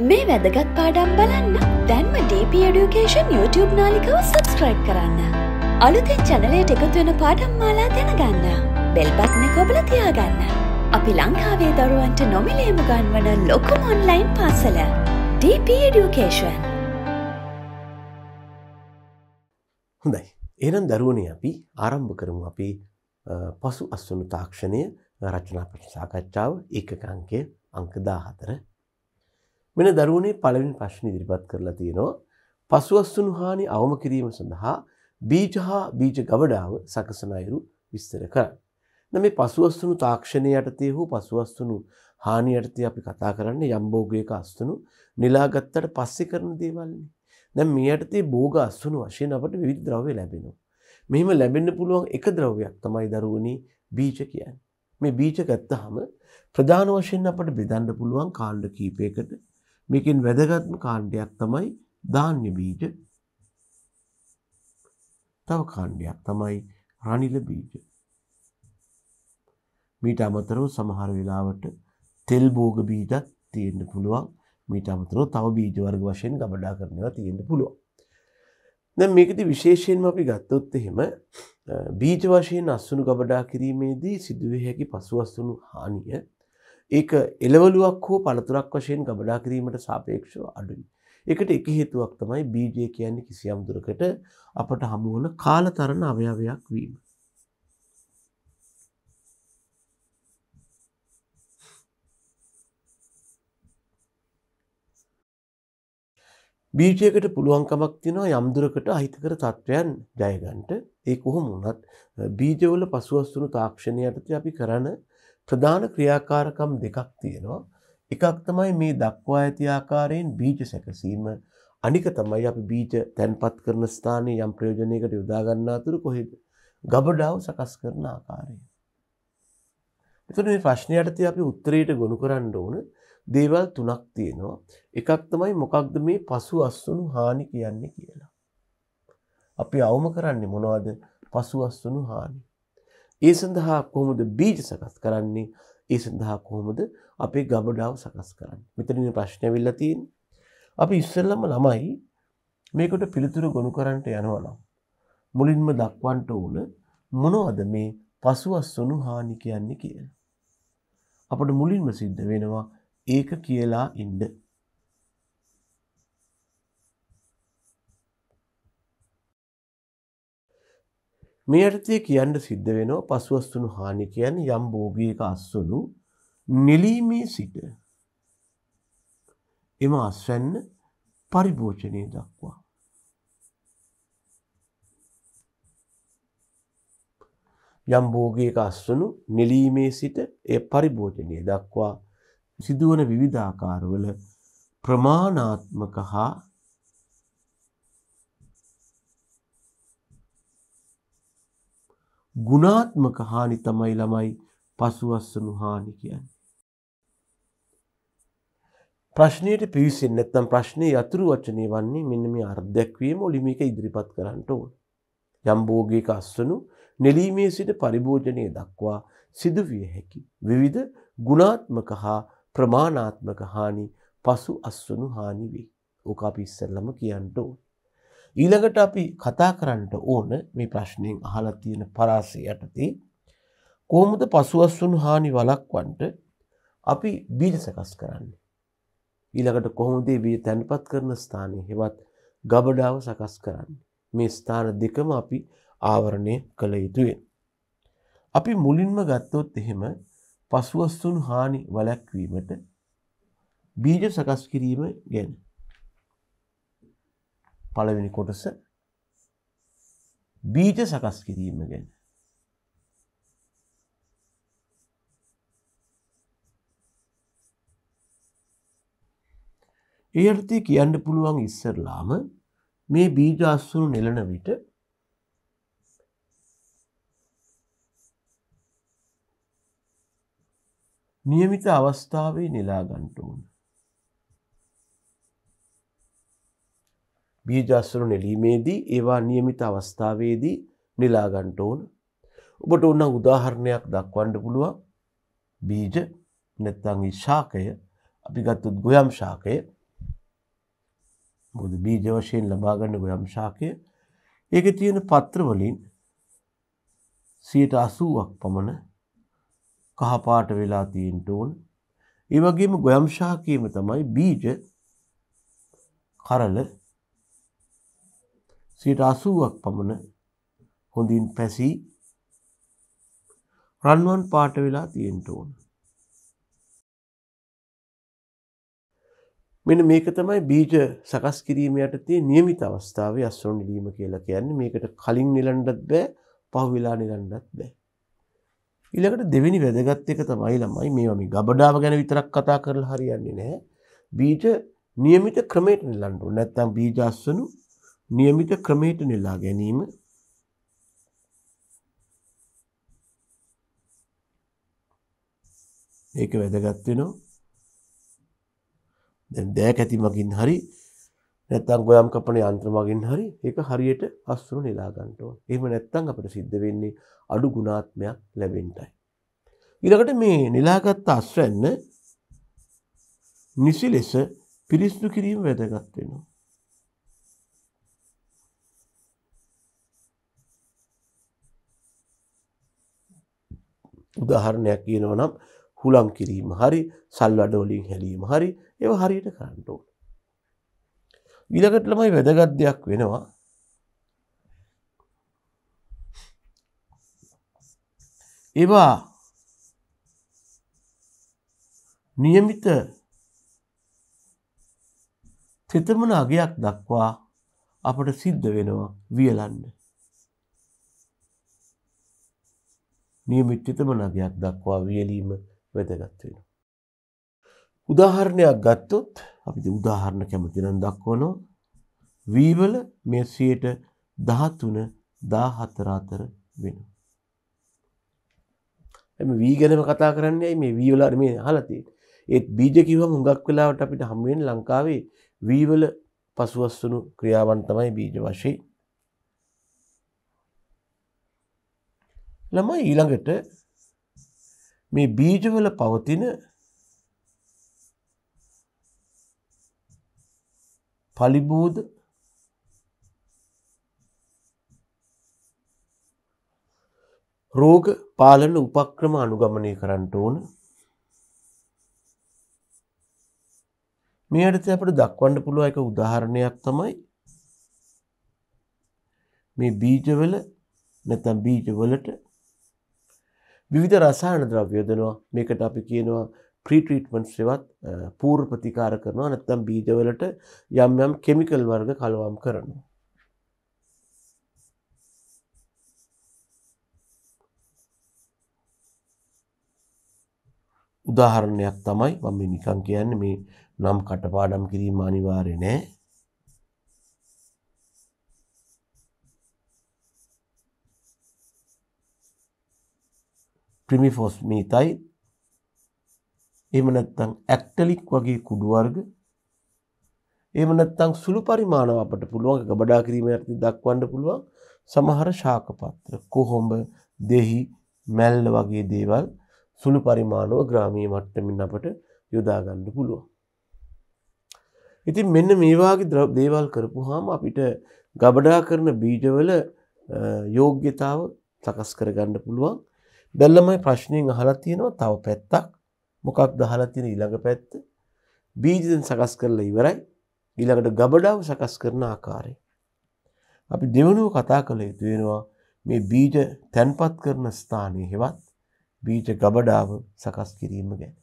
මේ වැදගත් පාඩම් බලන්න දැන්ම DP Education YouTube නාලිකව සබස්ක්‍රයිබ් කරන්න. අලුතෙන් චැනලයට එකතු වෙන පාඩම් මාලා දැනගන්න. බෙල්බත්න කොබල තියාගන්න. අපි ලංකාවේ දරුවන්ට නොමිලේම ගන්වන ලොකුම ඔන්ලයින් පාසල DP Education. හොඳයි. එහෙනම් දරුවනේ අපි ආරම්භ කරමු අපි පසු අස්වනු තාක්ෂණය රචනා ප්‍රතිසාකච්ඡාව ඒකකාංකය අංක 14 මෙන දරුවනේ පළවෙනි ප්‍රශ්න ඉදිරිපත් කරලා තියෙනවා. පසුවස්සුණු හානි අවම කිරීම සඳහා බීජ හා බීජ ගවඩාව සකසන අයුරු විස්තර කරන්න. දැන් මේ පසුවස්සුණු තාක්ෂණය යටතේ හෝ පසුවස්සුණු හානි යටතේ අපි කතා කරන්නේ යම් භෝගයක අස්තුණු නිලාගත්තට පස්සේ කරන දේවල්නේ. දැන් මේ යටතේ භෝග අස්තුණු වශයෙන් අපට විවිධ ද්‍රව්‍ය ලැබෙනවා. මෙහිම ලැබෙන්න පුළුවන් එක ද්‍රව්‍යයක් තමයි දරුවනේ බීජ කියන්නේ. මේ බීජ ගත්තාම ප්‍රධාන වශයෙන් අපට බෙදන්න පුළුවන් කාණ්ඩ කීපයකට මේකෙන් වැදගත්ම කාණ්ඩයක් තමයි ධාන්‍ය බීජ. තව කාණ්ඩයක් තමයි රනිල බීජ. මීට අමතරව සමහර වෙලාවට තෙල් බෝග බීජත් තියෙන්න පුළුවන්. මීට අමතරව තව බීජ වර්ග වශයෙන් ගබඩා කරනවා තියෙන්න පුළුවන්. දැන් මේකදී විශේෂයෙන්ම අපි ගත්තොත් එහෙම බීජ වශයෙන් අස්වනු ගබඩා කිරීමේදී සිදුවේ හැකි පසුවස්තුණු හානිය ඒක එලවලුවක් හෝ පළතුරක් වශයෙන් ගබඩා කිරීමට සාපේක්ෂව අඩුයි. එකට එක හේතුවක් තමයි බීජය කියන්නේ කිසියම් දුරකට අපට හමුවන කාලතරණ අවයවයක් වීම. බීජයකට පුළුවන්කමක් තිනවා යම් දුරකට අහිතකර තත්ත්වයන් ජයගන්ට ඒ කොහොම වුණත් බීජවල පසුවස්තුණු තාක්ෂණය යටතේ අපි කරන ප්‍රධාන ක්‍රියාකාරකම් දෙකක් තියෙනවා. එකක් තමයි මේ දක්වා ඇති ආකාරයෙන් බීජ සැකසීම. අනික තමයි අපි බීජ තැන්පත් කරන ස්ථානයේ යම් ප්‍රයෝජනයකට යොදා ගන්නාතුරු කොහෙද? ගබඩාව සකස් කරන ආකාරය. එතකොට මේ ප්‍රශ්නයටදී අපි උත්තරයට ගොනු කරන්න ඕන දේවල් තුනක් තියෙනවා. එකක් තමයි මොකක්ද මේ පසු අස්සුණු හානි කියන්නේ කියලා. අපි අවම කරන්නේ මොනවද? පසු අස්සුණු හානි. ඒ සඳහා කොහොමද බීජ සකස් කරන්නේ? ඒ සඳහා කොහොමද අපේ ගබඩාව සකස් කරන්නේ? මෙතනින් ප්‍රශ්නේ අවිල්ලා තියෙන්නේ. අපි ඉස්සෙල්ලම ළමයි මේකට පිළිතුරු ගොනු කරන්නට යනවා නම් මුලින්ම දක්වන්නට ඕන මොනවද මේ පසුවස්සනු හානි කියන්නේ කියලා. අපට මුලින්ම සිද්ධ වෙනවා ඒක කියලා ඉන්න. මේ අර්ථය කියන්න සිද්ධ වෙනවා පසුවස්තුණු හානි කියන්නේ යම් භෝගයක අස්වනු නිලීමේ සිට එම අස්වැන්න පරිභෝජනය දක්වා. යම් භෝගයක අස්වනු නිලීමේ සිට එය පරිභෝජනය දක්වා සිදුවන විවිධාකාරවල ප්‍රමාණාත්මක හා ගුණාත්මක හානි තමයි ළමයි පසුවස්සනු හානි කියන්නේ. ප්‍රශ්නයට පිවිසෙන් නැත්නම් ප්‍රශ්නය අතුරු වචනය වන්නේ මෙන්න මේ අර්ධැක්වීම ඔලිමික ඉදිරිපත් කරන්නට ඕන. යම්බෝගේක අස්වනු නෙලීමේ සිට පරිභෝජනය දක්වා සිදුවිය හැකි. විවිධ ගුණාත්මක හා ප්‍රමාණාත්මක හානි පසු අස්වනු හානි වේ. ඕක අපි ඉස්සල්ලම කියන්නට ඕන. ඊළඟට අපි කතා කරන්නට ඕන මේ ප්‍රශ්නයෙන් අහලා තියෙන පරාසය යටතේ කොහොමද පසුවස්සුන් හානි වළක්වන්නට අපි බීජ සකස් කරන්නේ ඊළඟට කොහොමද බීජ තැන්පත් කරන ස්ථානයේ හෙවත් ගබඩාව සකස් කරන්නේ මේ ස්ථාන දෙකම අපි ආවරණය කළ යුතුය අපි මුලින්ම ගත්තොත් එහෙම පසුවස්සුන් හානි වළක්වීමට බීජ සකස් කිරීම ගැන පළවෙනි කොටස බීජ සකස් කිරීම ගැන. ඒර්ථය කියන්න පුළුවන් ඉස්සරලාම මේ බීජ අස්සුරු නෙලන විට නියමිත අවස්ථාවේ නෙලා ගන්ට ඕන. බීජස්වර නෙලීමේදී ඒවා නියමිත අවස්ථාවේදී නෙලාගන්ට ඕන. ඔබට ඔන්න උදාහරණයක් දක්වන්න පුළුවන් බීජ නැත්තං ශාකය අපි ගත්තුත් ගොයම් ශාකය මොද බීජ වශයෙන් ලබාගන්න ගොයම් ශාකය ඒක තියෙන පත්‍රවලින් සියට අසුවක් පමණ කහපාට වෙලා තියෙන්ට ඕන් ඒවගේම ගොයම් ශාකයම තමයි බීජ කරල සීට අසුවක් පමණ හොඳින් පැසී රන්වන් පාට වෙලා තියෙන්ට ඕන. මෙන මේක තමයි බීජ සකස් කිරීමයට තිය නියමිත අවස්ථාව අස්සෝ නිලීම කියලා කියන්නේ මේකට කලින් නිලන්ඩත් බෑ පහවෙලා නිලන්ඩත් බෑ. ඉලකට දෙවැනි වැදගත් එක තමයි ළමයි මේම ගබඩාව ගැන විතරක් කතා කරලා හරියන්නේ නෑ බීජ නියමිත ක්‍රමේට නිලන්ඩු නැත්තම් බීජස්සනු નિયમિත ක්‍රමයට නෙලා ගැනීම ඒක වැදගත් වෙනවා. දැන් දෑ කැතිමකින් හරි නැත්තම් ගොයම් කපන යන්ත්‍ර මගින් හරි ඒක හරියට අස්තුරු නෙලා ගන්න ඕන. එහෙම නැත්තම් අපිට සිද්ධ වෙන්නේ අඩු ගුණාත්මයක් ලැබෙන්නයි. ඊළඟට මේ නෙලාගත් අස්වැන්න නිසි ලෙස පිරිසිදු කිරීම වැදගත් වෙනවා. උදාහරණයක් කියනවා නම් හුලම් කිරීම හරි සල් අඩ වලින් හැලීම හරි ඒව හරියට කරන්න ඕන. ඊළඟට ළමයි වැදගත් දෙයක් වෙනවා. ඒවා નિયમિત තෙතමන අගයක් දක්වා අපට සිද්ධ වෙනවා වියලන්න. නියමිත්‍රිතම නගයක් දක්වා වියලීම වැදගත් වෙනවා. උදාහරණයක් ගත්තොත් අපි උදාහරණ කැමතිනම් දක්වනෝ වීවල මෙසියට දහතුන දාහතරාතර වෙන. එම වීගනම කතා කරන්නේ මේ වීවලාර මේ හලතේ ඒත් බීජ කිවම හුඟක් වෙලාවට අපිට හමුවෙන් ලංකාවේ වීවල පසුවස්සනු ක්‍රියාවන් තමයි බීජ වශයෙන් ළම ඊළඟට මේ බීජවල පවතින පලිබූද රෝග පාලන උපක්‍රම අනුගමනය කරන්නට ඕන මේ අඩත අපට දක්වන්න පුළුව එක උදාහරණයක් තමයි මේ බීජවල නැතම් බීජවලට විවිධ රසායන ද්‍රව්‍ය දෙනවා මේකට අපි කියනවා ප්‍රීට්‍රීට්මන්ට් සෙවත් පූර්ව ප්‍රතිකාර කරනවා නැත්නම් බීජවලට යම් යම් කෙමිකල් වර්ග කලවම් කරනවා. උදාහරණයක් තමයි මම නිකන් කියන්නේ මේ නම් කටපාඩම් කිරීම අනිවාර්ය නෑ. ක්‍රිමිෆොස්මීතයි එහෙම නැත්නම් ඇක්ටලික් වගේ කුඩු වර්ග එහෙම නැත්නම් සුළු පරිමාණව අපට පුළුවන් ගබඩා කිරීමේ අර්ථය දක්වන්න පුළුවන් සමහර ශාක පත්‍ර කොහොඹ දෙහි මැල්ල වගේ දේවල් සුළු පරිමාණව ග්‍රාමීය මට්ටමින් අපට යොදා ගන්න පුළුවන්. ඉතින් මෙන්න මේ වගේ දේවල් කරපුවාම අපිට ගබඩා කරන බීජවල යෝග්‍යතාව සකස් කරගන්න පුළුවන්. බැල්ලමයි ප්‍රශ්නයෙන් අහලා තියෙනවා තව පැත්තක් මොකක් දහලා තියෙන ඊළඟ පැත්ත බීජදෙන් සකස් කරලා ඉවරයි ඊළඟට ගබඩාව සකස් කරන ආකාරය. අපි දෙවනුව කතා කළ යුතු වෙනවා මේ බීජ තැන්පත් කරන ස්ථානය හෙවත් බීජ ගබඩාව සකස් කිරීම ගැන.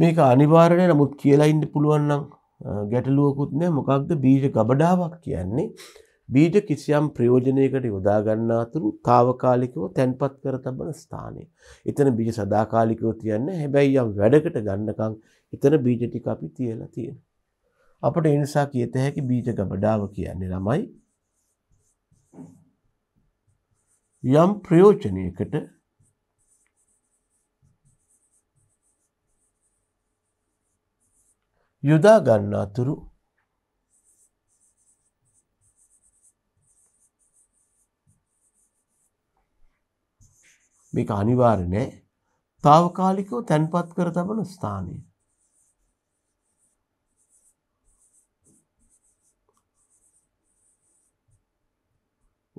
මේක අනිවාර්ණය නමුත් කියලා ඉන්න පුළුවන්නම් ගැටලුවකුත් නෑ මොකක්ද බීජ ගබඩාවක් කියන්නේ බීජ කිසියම් ප්‍රයෝජනයකට යොදා ගන්නාතුරු తాවකාලිකව තැන්පත් කර තබන ස්ථානය. එතන බීජ සදාකාලිකව තියන්න හැබැයි යම් වැඩකට ගන්නකම් එතන බීජ ටික අපි තියලා තියෙනවා. අපිට ඒ නිසා කියත හැකි බීජ ගබඩාව කියන්නේ ළමයි යම් ප්‍රයෝජනයකට යොදා ගන්නාතුරු මේක අනිවාර්ය නෑ. తాවකාලිකව තැන්පත් කර තබන ස්ථානය.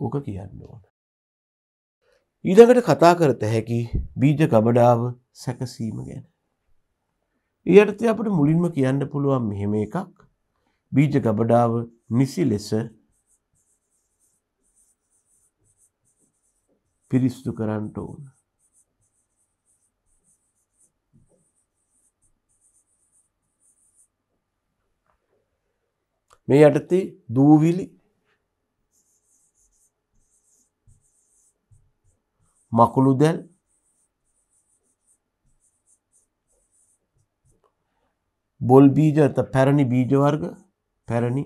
ඕක කියන්න ඕන. ඊළඟට කතා කරත හැකි බීජ ගබඩාව සැකසීම ගැන. ඊයටති අපට මුලින්ම කියන්න පුළුවන් මෙහෙම එකක් බීජ ගබඩාව නිසි ලෙස පිරිස්තු කරන්නට ඕන. මේ යටතේ දූවිලි මකුළු දැල් බොල් බීජ ඇත පැරණි බීජවර්ග පැරණි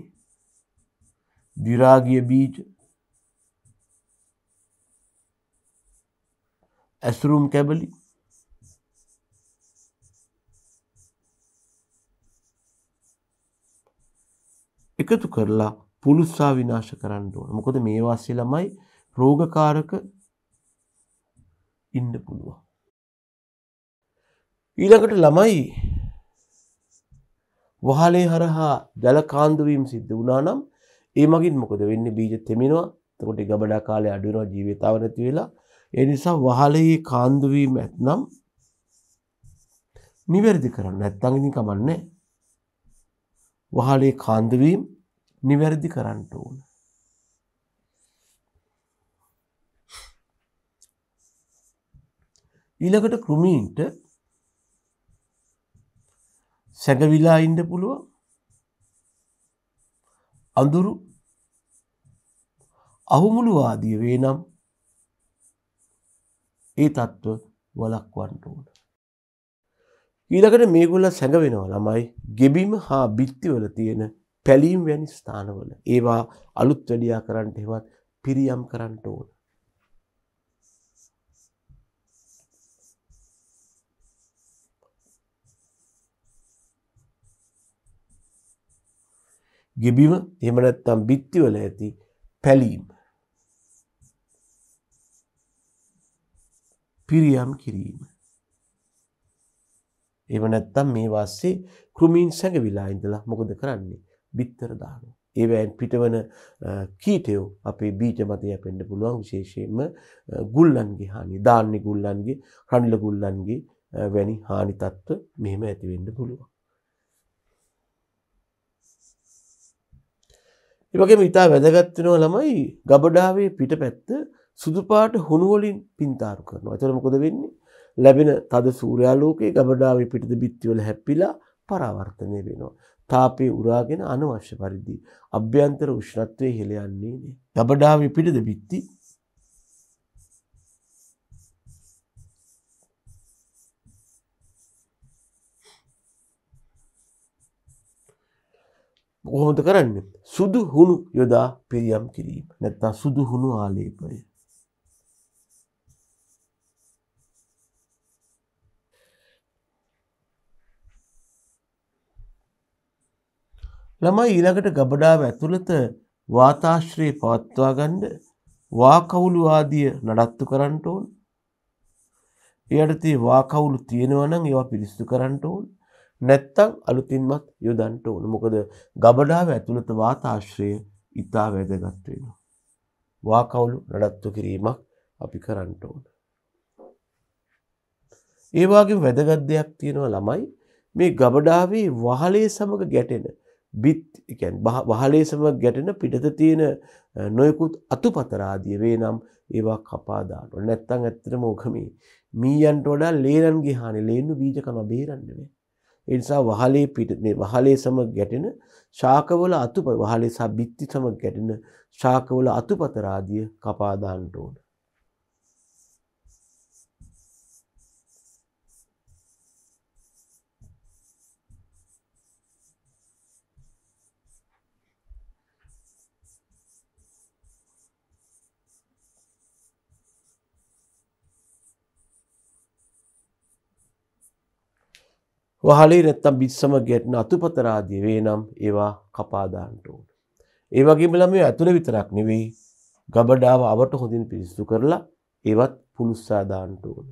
දිරාගිය බීජ ඇසුරුම් කැබලි එකතු කරලා පුළුස්සා විනාශ කරන්න ඕන මොකොද මේ වාසි ළමයි රෝගකාරක ඉන්න පුළුවන් ඊළඟට ළමයි වහලේ හරහා ජල කාන්දුවීම් සිද්ධ වුණා නම් ඒ මගින් මොකද වෙන්න බීජ තෙමෙනවා තකොට ගබඩා කාලය අඩුනවා ජීවිතාව නැති වෙලා ඒ නිසා වහලයේ කාන්දුවීම ඇත්නම් නිවැරදි කරන්න ඇත්තඟනි කමන්නේ වහලේ කාන්දවීම් නිවැරදි කරන්නට ඕන. ඊළකට කෘමීන්ට සැගවිලා ඉන්ඩ පුළුව අඳුරු අහුමුළුවාදිය වේ නම් ඒ තත්ත්ව වලක්වන්න ඕන. ඊළකට මේගොල්ල සැඟවෙනවා ළමයි ගෙබීම හා බිත්තිවල තියෙන පැලීම් වැනි ස්ථානවල ඒවා අලුත් වැඩියා කරන්නට හෙවත් පිරියම් කරන්නට ඕන. ගෙබිම එමනැත්තම් බිත්තිවල ඇති පැලීම පිරියම් කිරීම. එව නැත්තම් මේ වාස්සේ කෘමීන් සැඟවිලා ඉඳලා මොකද කරන්නේ බිත්තර දාන. ඒවැන් පිටවන කීටයෝ අපේ බීජ මතය පෙන්ඩ පුළුවන් විශේෂයෙන්ම ගුල්ලන්ගේ හානි ධාන්‍ය ගුල්ලන්ගේ හණ්ඩල ගුල්ලන්ගේ වැනි හානි තත්ත්ව මෙහෙම ඇතිවෙන්න පුළුවන්. එවගේ මිතා වැදගත්වෙනවා ළමයි ගබඩාවේ පිට පැත්ත සුදුපාට හුණුවලින් පින්තාරු කරනවා. එතකොට මොකද වෙන්නේ? ලැබෙන තද සූර්යාලෝකයේ ගබඩාවේ පිටිද බිත්තිවල හැප්පිලා පරාවර්තනය වෙනවා. තාපය උරාගෙන අනවශ්‍ය පරිදි අභ්‍යන්තර උෂ්ණත්වයේ හෙළ යන්නේ නේ. ගබඩාවේ පිටිද බිත්ති කොහොමද කරන්නේ? සුදු හුණු යොදා පිරියම් කිරීම. නැත්තම් සුදු හුණු ආලේපනය. ළමයි ඊළඟට ගබඩාව ඇතුළත වාතාශ්‍රය පවත්වා ගන්න වාකවුලු ආදිය නඩත්තු කරන්නට ඕන. එයටතේ වාකවුලු තියෙනවා නම් ඒවා පිරිසිදු කරන්නට ඕන. නැත්තම් අලුතින්මත් යොදන්ට ඕන. මොකද ගබඩාව ඇතුළත වාතාශ්‍රය ඉතා වැදගත් වෙනවා. වාකවුලු නඩත්තු කිරීමක් අපි කරන්නට ඕන. ඒ වගේ වැදගත් දෙයක් තියෙනවා ළමයි මේ ගබඩාවේ වහලේ සමග ගැටෙන බිත් එකැන් වහලේ සමක් ගැටෙන පිටත තියෙන නොයකුත් අතුපතරාදිය වේ නම් ඒවා කපාදාට නැත්තං ඇත්තට මෝකම මීයන්ට වඩා ලේරන්ගේ හානි ලේනු බීජකම බේරන්නවේ. එනිසා වහලේ පිටනේ වහලේ සම ගැටෙන ශාකවල අතුප වහලේ සහ බිත්ති සම ගැටෙන ශාකවල අතුපතරාදිය කපාදාන්ට ඕන. වහලේ නැත්තම් බිත්සම ගැටන අතුපතරාදිය වේ නම් ඒවා කපාදාන්ට ඕන. ඒ වගේම ළමය ඇතුළ විතරක් නෙවෙයි ගබඩාව අවට හොඳින් පිරිසිදු කරලා ඒවත් පුළුස්සාදාන්ට ඕන.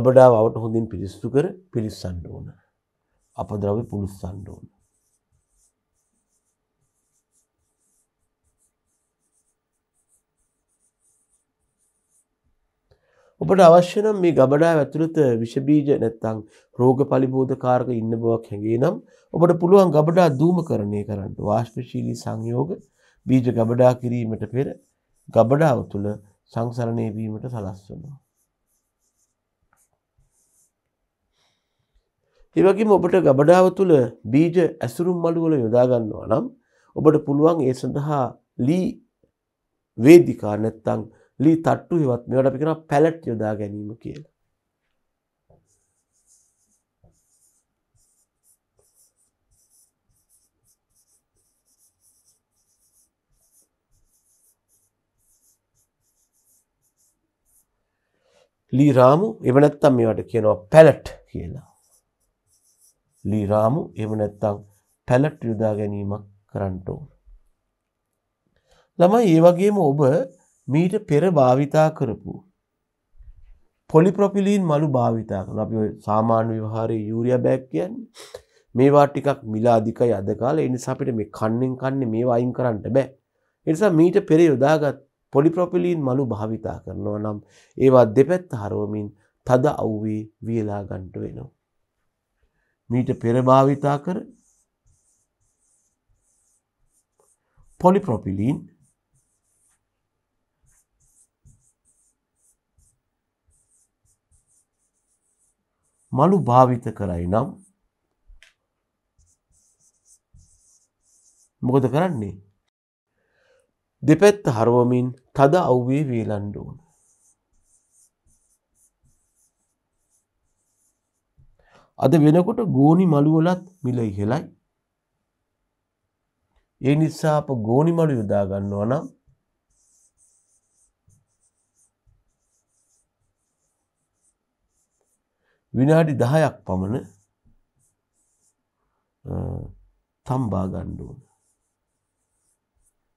ගබඩාව අවට හොඳින් පිරිසිදු කර පිරිස්සන්න ඕන. අපද්‍රව්‍ය පුළුස්සන්න ඕන. ඔබට අවශ්‍ය නම් මේ ගබඩාව ඇතුළත විෂබීජ නැත්තම් රෝග පරිබෝධකාරක ඉන්න බවක් හැඟේ නම් ඔබට පුළුවන් ගබඩා දූමකරණය කරන්න වාෂ්පශීලී සංයෝග බීජ ගබඩා කිරීමට පෙර ගබඩාව තුළ සංසරණය වීමට සලස්වනවා. ඒවගේම ඔබට ගබඩාව තුළ බීජ ඇසුරුම් මළුවල යොදාගන්නවා නම් ඔබට පුළුවන් ඒ සඳහා ලී වේදිකා නැත්තං ලී තට්ටු හෙවත් මෙවට අපි කෙන පැලට් යොදා ගැනීම කියලා. ලී රාමු එවනැත්තම් මේවට කියනවා පැලට් කියලා. ලීරාමු එහෙම නැත්නම් පැලට් යොදා ගැනීමක් කරන්න ඕන. ළමයි ඒ වගේම ඔබ මීට පෙර භාවිතා කරපු පොලිප්‍රොපිලීන් මලු භාවිතා කරන අපි සාමාන්‍ය විවහාරයේ යූරියා බෑග් කියන්නේ මේවා ටිකක් මිල අධිකයි අද කාලේ ඒ නිසා අපිට මේ කන්නෙන් කන්නේ මේවා අයින් කරන්න බෑ. ඒ නිසා මීට පෙර යොදාගත් පොලිප්‍රොපිලීන් මලු භාවිතා කරනවා නම් ඒවා දෙපැත්ත හරවමින් තද අවුවේ වියලා ගන්නට වෙනවා. මීට පෙරභාවිතා කර පොලිප්‍රොපිලීන් මළු භාවිත කරයි නම් මොකද කරන්නේ දෙපැත්ත හරුවමින් තද අව්වේ වේලන්ඩ ඕන අද වෙනකොට ගෝනි මළුවලත් මිල ඉහෙලයි. ඒ නිසා අප ගෝනි මළු යොදාගන්නවා නම් විනාඩි දහයක් පමණ තම්බා ගණ්ඩුවන.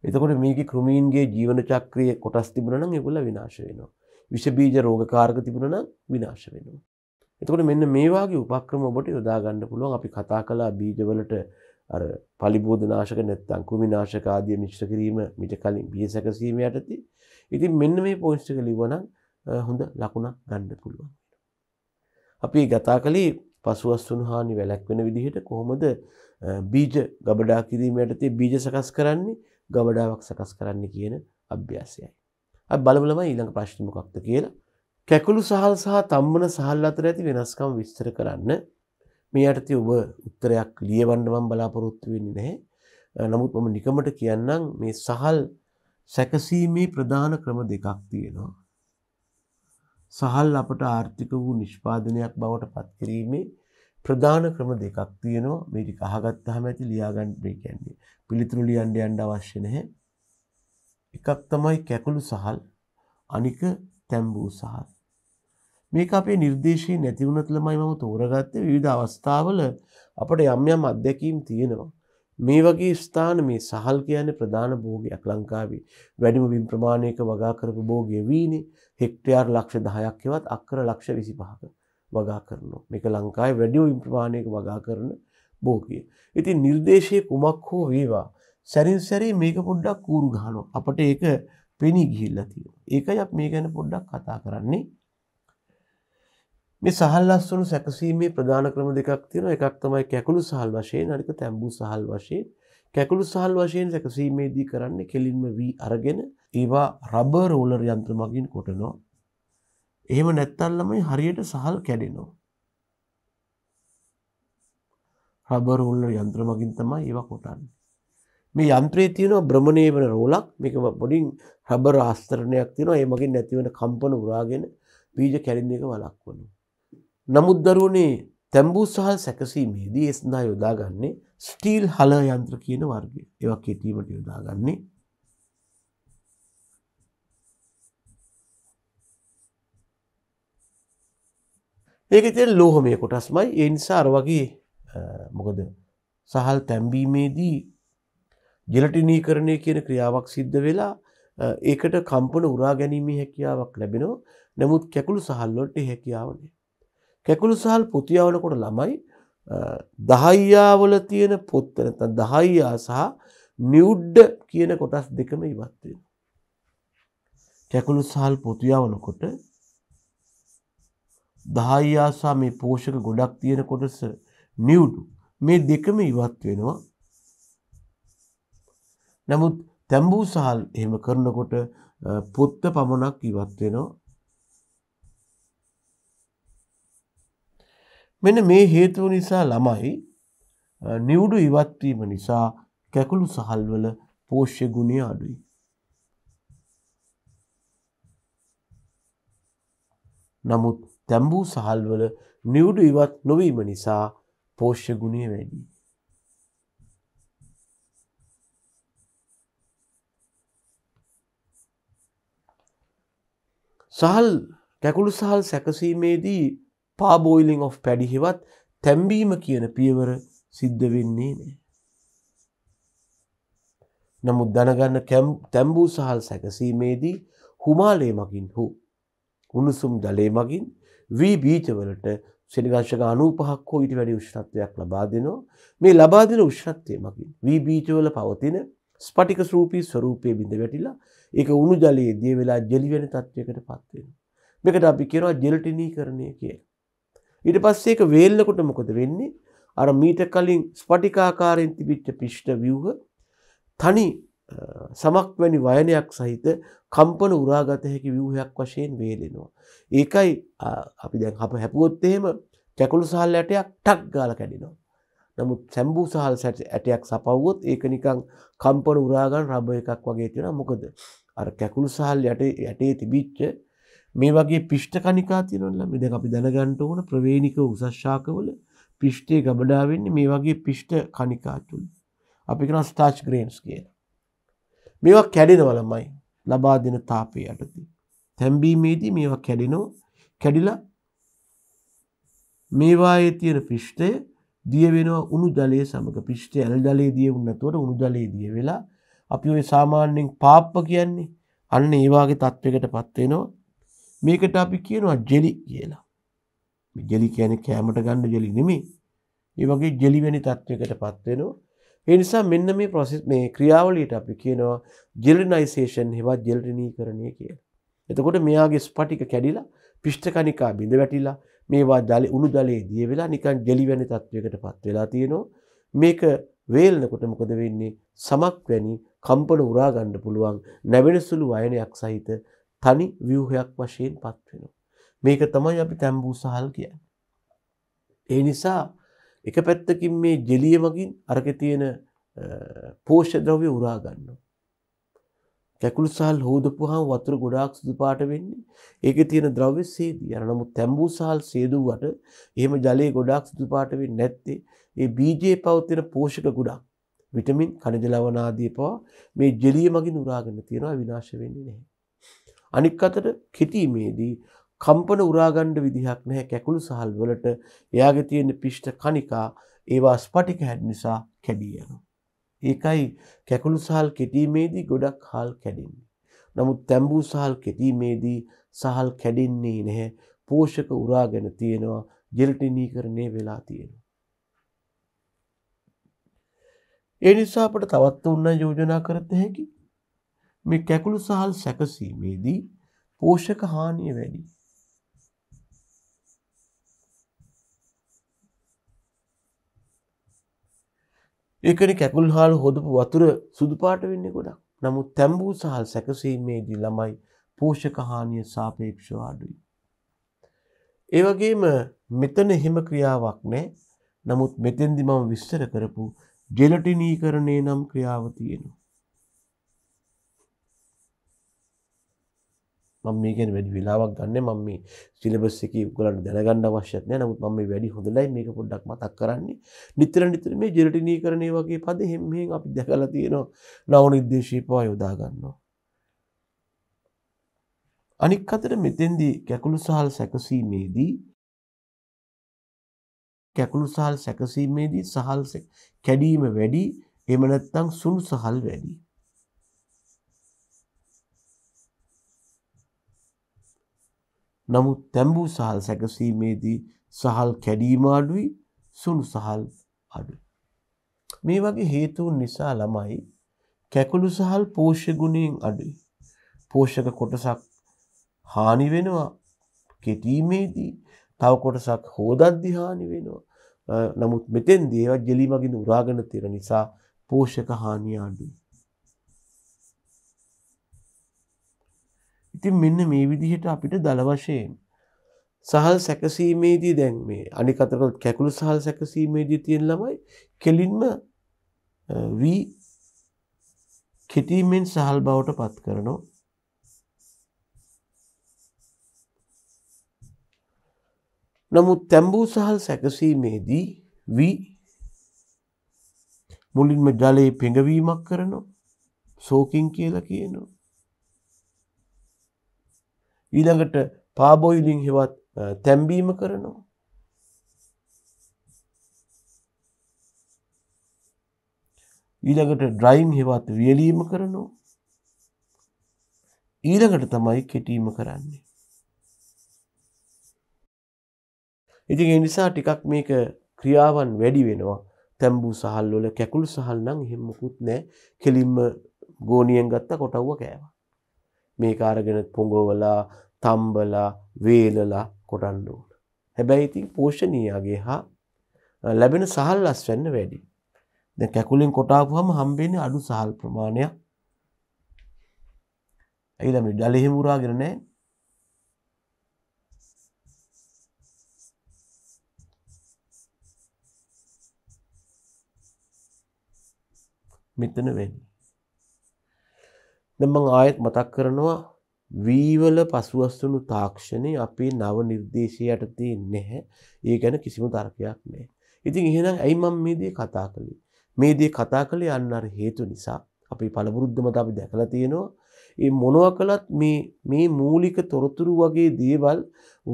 එතකොට මේක ක්‍රමීන්ගේ ජීවන චක්‍රය කොටස් තිබුණන එකුල විනාශ වෙනවා. විෂබීජ රෝගකාරක තිබුණන විනාශ වෙනවා. එතකොට මෙන්න මේ වගේ උපක්‍රම ඔබට යොදා ගන්න පුළුවන් අපි කතා කළා බීජවලට අර පලිබෝධනාශක නැත්නම් කෘමිනාශක ආදී මිශ්‍ර කිරීම මිට කලින් බිය සැකසීම යටතේ. ඉතින් මෙන්න මේ පොයින්ට්ස් ටික ලිව්වනම් හොඳ ලකුණක් ගන්න පුළුවන්. අපි ගතා කළේ පසුවස්තුන් හානි වැළැක්වෙන විදිහට කොහොමද බීජ ගබඩා කිරීම යටතේ බීජ සකස් කරන්නේ ගබඩාවක් සකස් කරන්න කියන අභ්‍යාසයයි. අ බලබලම ඊළඟ ප්‍රශ්න මොකක්ද කියලා කැකුළු සහල් සහ තම්මන සහල් අතර ඇති වෙනස්කම් විස්තර කරන්න මේ අයටති ඔබ උත්තරයක් ලියවන්නවම් බලාපොරොත්තු වෙන්නේ නැහැ නමුත් මම නිකමට කියන්නම් මේ සහල් සැකසීමේ ප්‍රධාන ක්‍රම දෙකක් තියෙනවා සහල් අපට ආර්ථික වූ නිෂ්පාදනයක් බවට පත්කිරීමේ ප්‍රධාන ක්‍රම දෙකක් තියෙනවා මේටි කහගත්තහම ඇති ලියාගන්න කියන්නේ පිළිතුරු ලියන්ඩ අන්ඩ අවශ්‍ය නැහැ එකක් තමයි කැකුළු සහල් අනික තැම්බූ සහල් මේක අපේ නිර්දේශී නැති වුණත් ළමයි මම තෝරගත්තේ විවිධ අවස්ථාවල අපට යම් යම් අත්දැකීම් තියෙනවා. මේ වගේ ස්ථාන මේ සහල් කියන්නේ ප්‍රධාන භෝගයක් ලංකාවේ. වැඩිම බිම් ප්‍රමාණයක වගා කරපු භෝගය වීනේ හෙක්ටයාර් ලක්ෂ 10ක් එවත් අක්කර ලක්ෂ 25ක වගා කරනවා. මේක ලංකාවේ වැඩිම බිම් ප්‍රමාණයක වගා කරන භෝගය. ඉතින් නිර්දේශයේ කුමක් හෝ වේවා සැරින් සැරේ මේක පොඩ්ඩක් කූරු ගහනවා. අපට ඒක පෙනී ගිහිල්ලා තියෙනවා. ඒකයි අපි මේ ගැන පොඩ්ඩක් කතා කරන්නේ. මේ සහල්ලස්සුණු සැකසීමේ ප්‍රධාන ක්‍රම දෙකක් තියෙනවා. එකක් තමයි කැකුළු සහල් වශයෙන්, අනික තැඹු සහල් වශයෙන්. කැකුළු සහල් වශයෙන් සැකසීමේදී කරන්නේ කෙලින්ම වී අරගෙන ඒවා රබර් රෝලර් යන්ත්‍ර මගින් කොටනවා. එහෙම නැත්තම් ළමයි හරියට සහල් කැඩෙනවා. රබර් රෝලර් යන්ත්‍ර මගින් තමයි ඒවා කොටන්නේ. මේ යන්ත්‍රයේ තියෙන භ්‍රමණය වන රෝලක් මේක පොඩින් රබර් ආස්තරණයක් තියෙනවා. ඒ මගින් නැතිවන කම්පන උරාගෙන බීජ කැඩෙන එක වළක්වනවා. නමුත් දරුවනේ තැම්බූ සහල් සැකසීමේදී ඒ සඳහා යොදාගන්නේ ස්ටීල් හල යන්ත්‍ර කියන වර්ගය. ඒවා කෙටීමට යොදාගන්නේ ඒක තිය ලෝහමය කොටස්මයි ඒ නිසා අර වගේ මොකද සහල් තැම්බීමේදී ජෙලටිනීකරණය කියන ක්‍රියාවක් සිද්ධ වෙලා ඒකට කම්පන උරා ගැනීමේ හැකියාවක් ලැබෙනවා නමුත් කැකුළු සහල්ලොට හැකියාවනේ කැකුළු සහල් පොතියාවනකොට ළමයි දහයියාවල තියෙන පොත්තනත දහයියා සහ නිවුඩ්ඩ කියන කොටස් දෙකම ඉවත්වෙන. කැකුළු සහල් පොතියාවනකොට දහයියාසා මේ පෝෂක ගොඩක් තියෙන කොටස නිවුඩු මේ දෙකම ඉවත් වෙනවා. නමුත් තැම්බූ සහල් එහෙම කරනකොට පොත්ත පමණක් ඉවත් වෙනවා මෙන මේ හේතුව නිසා ළමයි නිවුඩු ඉවත්වීම නිසා කැකුළු සහල්වල පෝෂ්‍ය ගුණය අඩුයි. නමුත් තැම්බූ සහල්වල නිවුඩු ඉවත් නොවීම නිසා පෝෂ්‍ය ගුණය වැඩි. සහල් කැකුළු සහල් සැකසීමේදී පාබෝයිලිං of පැඩිහෙවත් තැම්බීම කියන පියවර සිද්ධ වෙන්නේ නෑ. නමුත් දැනගන්න තැම්බූ සහල් සැකසීමේදී හුමාලේ මගින් හෝ උණුසුම් ජලේ මගින් වී බීචවලට සෙනිගංශක අනූපහක් හෝ ඉට වැඩි උෂ්ණත්වයක් ලබා දෙනවා මේ ලබා දෙන උෂ්ණත්වය මගින් වී බීචවල පවතින ස්පටික සරූපී ස්වරූපය බිඳ වැටිලා එක උුණු ජලයේ දිය වෙලා ජෙලිවෙන තත්ත්වයකට පත්වෙන. මේකට අපි කෙරවා ජෙලටිනී කරණය කියලා. ඊට පස්සේ ඒක වේල්ලකොට මොකද වෙන්නේ? අර මීට කලින් ස්පටිකාකාරයෙන් තිබිච්ච පිෂ්ඨ ව්‍යුහ තනි සමක් වැනි වයනයක් සහිත කම්පන උරාගත හැකි ව්‍යූහයක් වශයෙන් වේලෙනවා. ඒකයි අපි දැන් අප හැපුවොත් එහෙම කැකුළු සහල් ඇටයක් ටක් ගාලා කැඩෙනවා. නමුත් සැම්බූ සහල් ඇටයක් සපව්වොත් ඒක නිකන් කම්පන උරා ගන්න රබර් එකක් වගේ තියෙනවා. මොකද අර කැකුළු සහල් යටේ යටේ තිබිච්ච මේ වගේ පිෂ්ට කනිකා තියෙනවල මෙද අපි දැනගන්ට ඕන ප්‍රවේණික උසශාකවල පිෂ්ටේ ගබඩාවෙන්නේ මේ වගේ පිෂ්ට කනිකාතුල් අපි කන ස්ටාච් ග්‍රේන්ස් කියලා. මේවා කැඩෙනවලමයි ලබා දෙන තාපය යටති. තැම්බීමේදී මේවා කැඩෙනෝ කැඩිලා මේවායේ තියෙන පිෂ්ටය දිය වෙනවා උුණු ජලය සමඟ පිෂ්ටය ඇල් ජලේ දිය උන්නතුවට උුණු ජලේ දිය වෙලා අපි ඔය සාමාන්‍යෙන් පාප්ප කියන්නේ අන්න ඒවාගේ තත්ත්වකට පත්වෙනවා මේකට අපි කියනවා ජෙලි කියලා. ජෙලි කියන කෑමට ගන්න ජෙලි නෙමේ ඒ වගේ ජෙලිවැනි තත්ත්වයකට පත්වෙනවා. ඒ නිසා මෙන්න මේ ප්‍රොසෙස් මේ ක්‍රියාවලියට අපි කියනවා ජෙලිනයිසේෂන් හෙවත් ජෙල්රිනී කරණය කියලා. එතකොට මෙයාගේ ස්පටික කැඩිලා පිෂ්ඨකනිකා බිඳ වැටිලා මේවා ජලි උණු ජලයේ දිය වෙලා නිකන් ජෙලිවැනි තත්වයකට පත් වෙලා තියෙනවා. මේක වේලනකොට මොකද වෙන්නේ? සමක් වැනි කම්පන උරා ගන්න පුළුවන් නැවෙන සුළු වයනයක් සහිත තනි ව්‍යූහයක් වශයෙන් පත්වෙන. මේක තමයි අපි තැම්බූ සහල් කිය. ඒ නිසා එක පැත්තකින් මේ ජෙලිය මගින් අරක තියෙන පෝෂද්‍රව්‍ය උරාගන්න. කැකුළු සහල් හෝදපුහා වතුර ගොඩාක් සුදු පාට වෙන්නේ ඒක තියෙන ද්‍රව්‍ය සේදී යන නමුත් තැම්බූ සහල් සේදුවට එහෙම ජලයේ ගොඩාක් සුදු පාට වෙන්නේ නැත්තේ ඒ බීජයේ පවතින පෝෂක ගොඩක් විටමින් කණජ ලවණ ආදී පවා මේ ජෙලිය මගින් උරාගෙන තියනවා විනාශ වෙන්නේ නැහැ අනික් අතට කෙටීමේදී කම්පන උරාගණ්ඩ විදිහක් නැහැ කැකුළු සහල් වලට එයාගේ තියෙන පිෂ්ට කනිකා ඒවා ස්පටික හැඩ් නිසා කැඩී යනවා. ඒකයි කැකුළු සහල් කෙටීමේදී ගොඩක් හාල් කැඩෙන්නේ. නමුත් තැඹූ සහල් කෙටීමේදී සහල් කැඩෙන්නේ නැහැ. පෝෂක උරාගෙන තියෙනවා ජෙලටිනීකරණය වෙලා තියෙනවා. ඒ නිසා අපට තවත් උන්න යෝජනා කරත හැකි මේ කැකුළු සහල් සැකසීමේදී පෝෂක හානිය වැඩි. ඒකනේ කැකුළු හාල් හොදපු වතුර සුදු පාට වෙන්නේ ගොඩක්. නමුත් තැඹූ සහල් සැකසීමේදී ළමයි පෝෂක හානිය සාපේක්ෂව අඩුයි. ඒ වගේම මෙතන හිම ක්‍රියාවක් නැහැ. නමුත් මෙතෙන්දි මම විස්තර කරපු ජෙලටිනීකරණය නම් ක්‍රියාව තියෙනවා. මම මේ ගැන වැඩි වෙලාවක් ගන්න මම මේ සිලබස් එකේ ඔයගලන්ට දැනගන්න අවශ්‍යත් නෑ නමුත් මම මේ වැඩි හොඳලයි මේක පොඩ්ඩක් මතක් කරන්නේ නිතර නිතර මේ ජෙලටිනීකරණය වගේ පද හැම මෙහෙන් අපි දැකලා තියෙනවා නව නිर्देशී පවා යොදා ගන්නවා අනික් අතට මෙතෙන්දී කැකුළු සහල් සැකසීමේදී කැකුළු සහල් සැකසීමේදී සහල් කැඩීම වැඩි එහෙම නැත්නම් සුළු සහල් වැඩි නමුත් තැඹූ සහල් සැකසීමේදී සහල් කැඩීම අඩුයි සුළු සහල් අඩු. මේ වගේ හේතුවන් නිසා ළමයි කැකුළු සහල් පෝෂ්‍යගුණයෙන් අඩුයි. පෝෂක කොටසක් හානි වෙනවා කෙටීමේදී තව කොටසක් හෝදද්දි හානි වෙනවා. නමුත් මෙතෙන් දේවත් ජෙලිමගින් උරාගන තෙර නිසා පෝෂක හානිය අඩුයි. ඉතින් මෙන්න මේ විදිහට අපිට දළ වශයෙන් සහල් සැකසීමේදී දැන් මේ අනි කතර කැකුළු සහල් සැකසීමේදී තියෙන් ළමයි කෙලින්ම වී කෙටීමෙන් සහල් බවට පත් කරනවා නමුත් තැම්බූ සහල් සැකසීමේදී වී මුලින්ම ජලයේ පෙඟවීමක් කරනවා සෝකින් කියලා කියනවා ඊළඟට පාබොයිලින් හෙවත් තැම්බීම කරනවා. ඊළඟට ඩ්‍රයින් හෙවත් වියලීම කරනවා. ඊළඟට තමයි කෙටීම කරන්නේ. ඉතින් ඒ නිසා ටිකක් මේක ක්‍රියාවන් වැඩි වෙනවා. තැම්බූ සහල් වල කැකුළු සහල් නම් එහෙම මොකුත් නැහැ. කෙලින්ම ගෝණියෙන් ගත්ත කොටවුව කෑවා. මේක අරගෙන පොඟවලා තම්බලා වේලලා කොටන්න ඕන. හැබැයි ඉතින් පෝෂණීයගේ හා ලැබෙන සහල්ලස් වෙන්න වැඩි. දැන් කැකුලෙන් කොටාපුවම හම්බෙන්නේ අඩු සහල් ප්‍රමාණයක්. ඇයි ළමයි ජලෙ හිම උරාගෙන නැහැ. මෙතන වෙන්නේ. දැන් මම ආයෙත් මතක් කරනවා වීවල පසුවස්සුණු තාක්ෂණය අපේ නව නිර්දේශය යටතේ නැහැ ඒ ගැන කිසිම තර්කයක් නෑ. ඉතින් එහෙනම් ඇයි මම මේ දේ කතා කළේ. මේ දේ කතා කළේ අන්න අර හේතු නිසා අපි පළබුරුද්ධමත අපි දැකලා තියෙනවා. ඒ මොනවා කළත් මේ මේ මූලික තොරතුරු වගේ දේවල්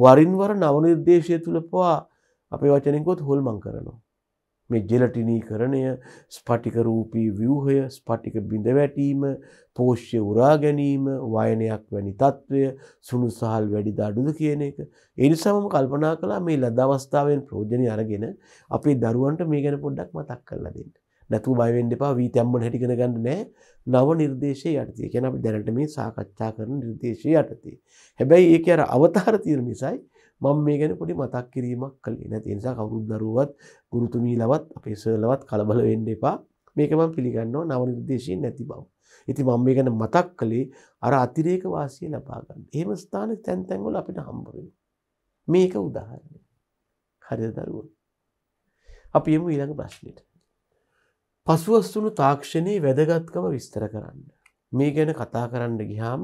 වරින් වර නව නිර්දේශය තුල පවා අපේ වචනෙන් කිව්වොත් හොල්මන් කරනවා. මේ ජෙලටිනීකරණය ස්පටික රූපී ව්‍යූහය ස්පටික බිඳවැටීම පෝෂ්‍ය උරා ගැනීම වයනයක් වැනි තත්ත්වය සුළුසහල් වැඩි දඩුද කියන එක. එනිසාම කල්පනා කළා මේ ලද අවස්ථාවෙන් ප්‍රෝජනය අරගෙන අපේ දරුවන්ට මේ ගැන පොඩ්ඩක් මතක් කරලා දෙන්න. නැතුව බයවෙන්න එපා වී තැම්බන හැටිගෙන ගන්න නෑ නව නිර්දේශය යටතේ. කියන්නේ අපි දැනට මේ සාකච්ඡා කරන නිර්දේශය යටතේ. හැබැයි ඒක අර අවතාර තියෙන නිසායි මම මේ ගැන පොඩි මතක් කිරීමක් කළේ නැති නිසා කවුරුත් දරුවත් ගුරුතුමීලවත් අපේ සර්ලවත් කලබල වෙන්න එපා මේක මම පිළිගන්නවා නව නිර්දේශයෙන් නැති බව. ඉතින් මම මේ ගැන මතක් කළේ අර අතිරේක වාසිය ලබා ගන්න. එහෙම ස්ථාන තැන් තැන් වල අපිට හම්බ වෙනවා. මේක උදාහරණයක්. හරිද දරුවෝ? අපි යමු ඊළඟ ප්‍රශ්නෙට. පසුවස්තුණු තාක්ෂණයේ වැදගත්කම විස්තර කරන්න. මේ ගැන කතා කරන්න ගියාම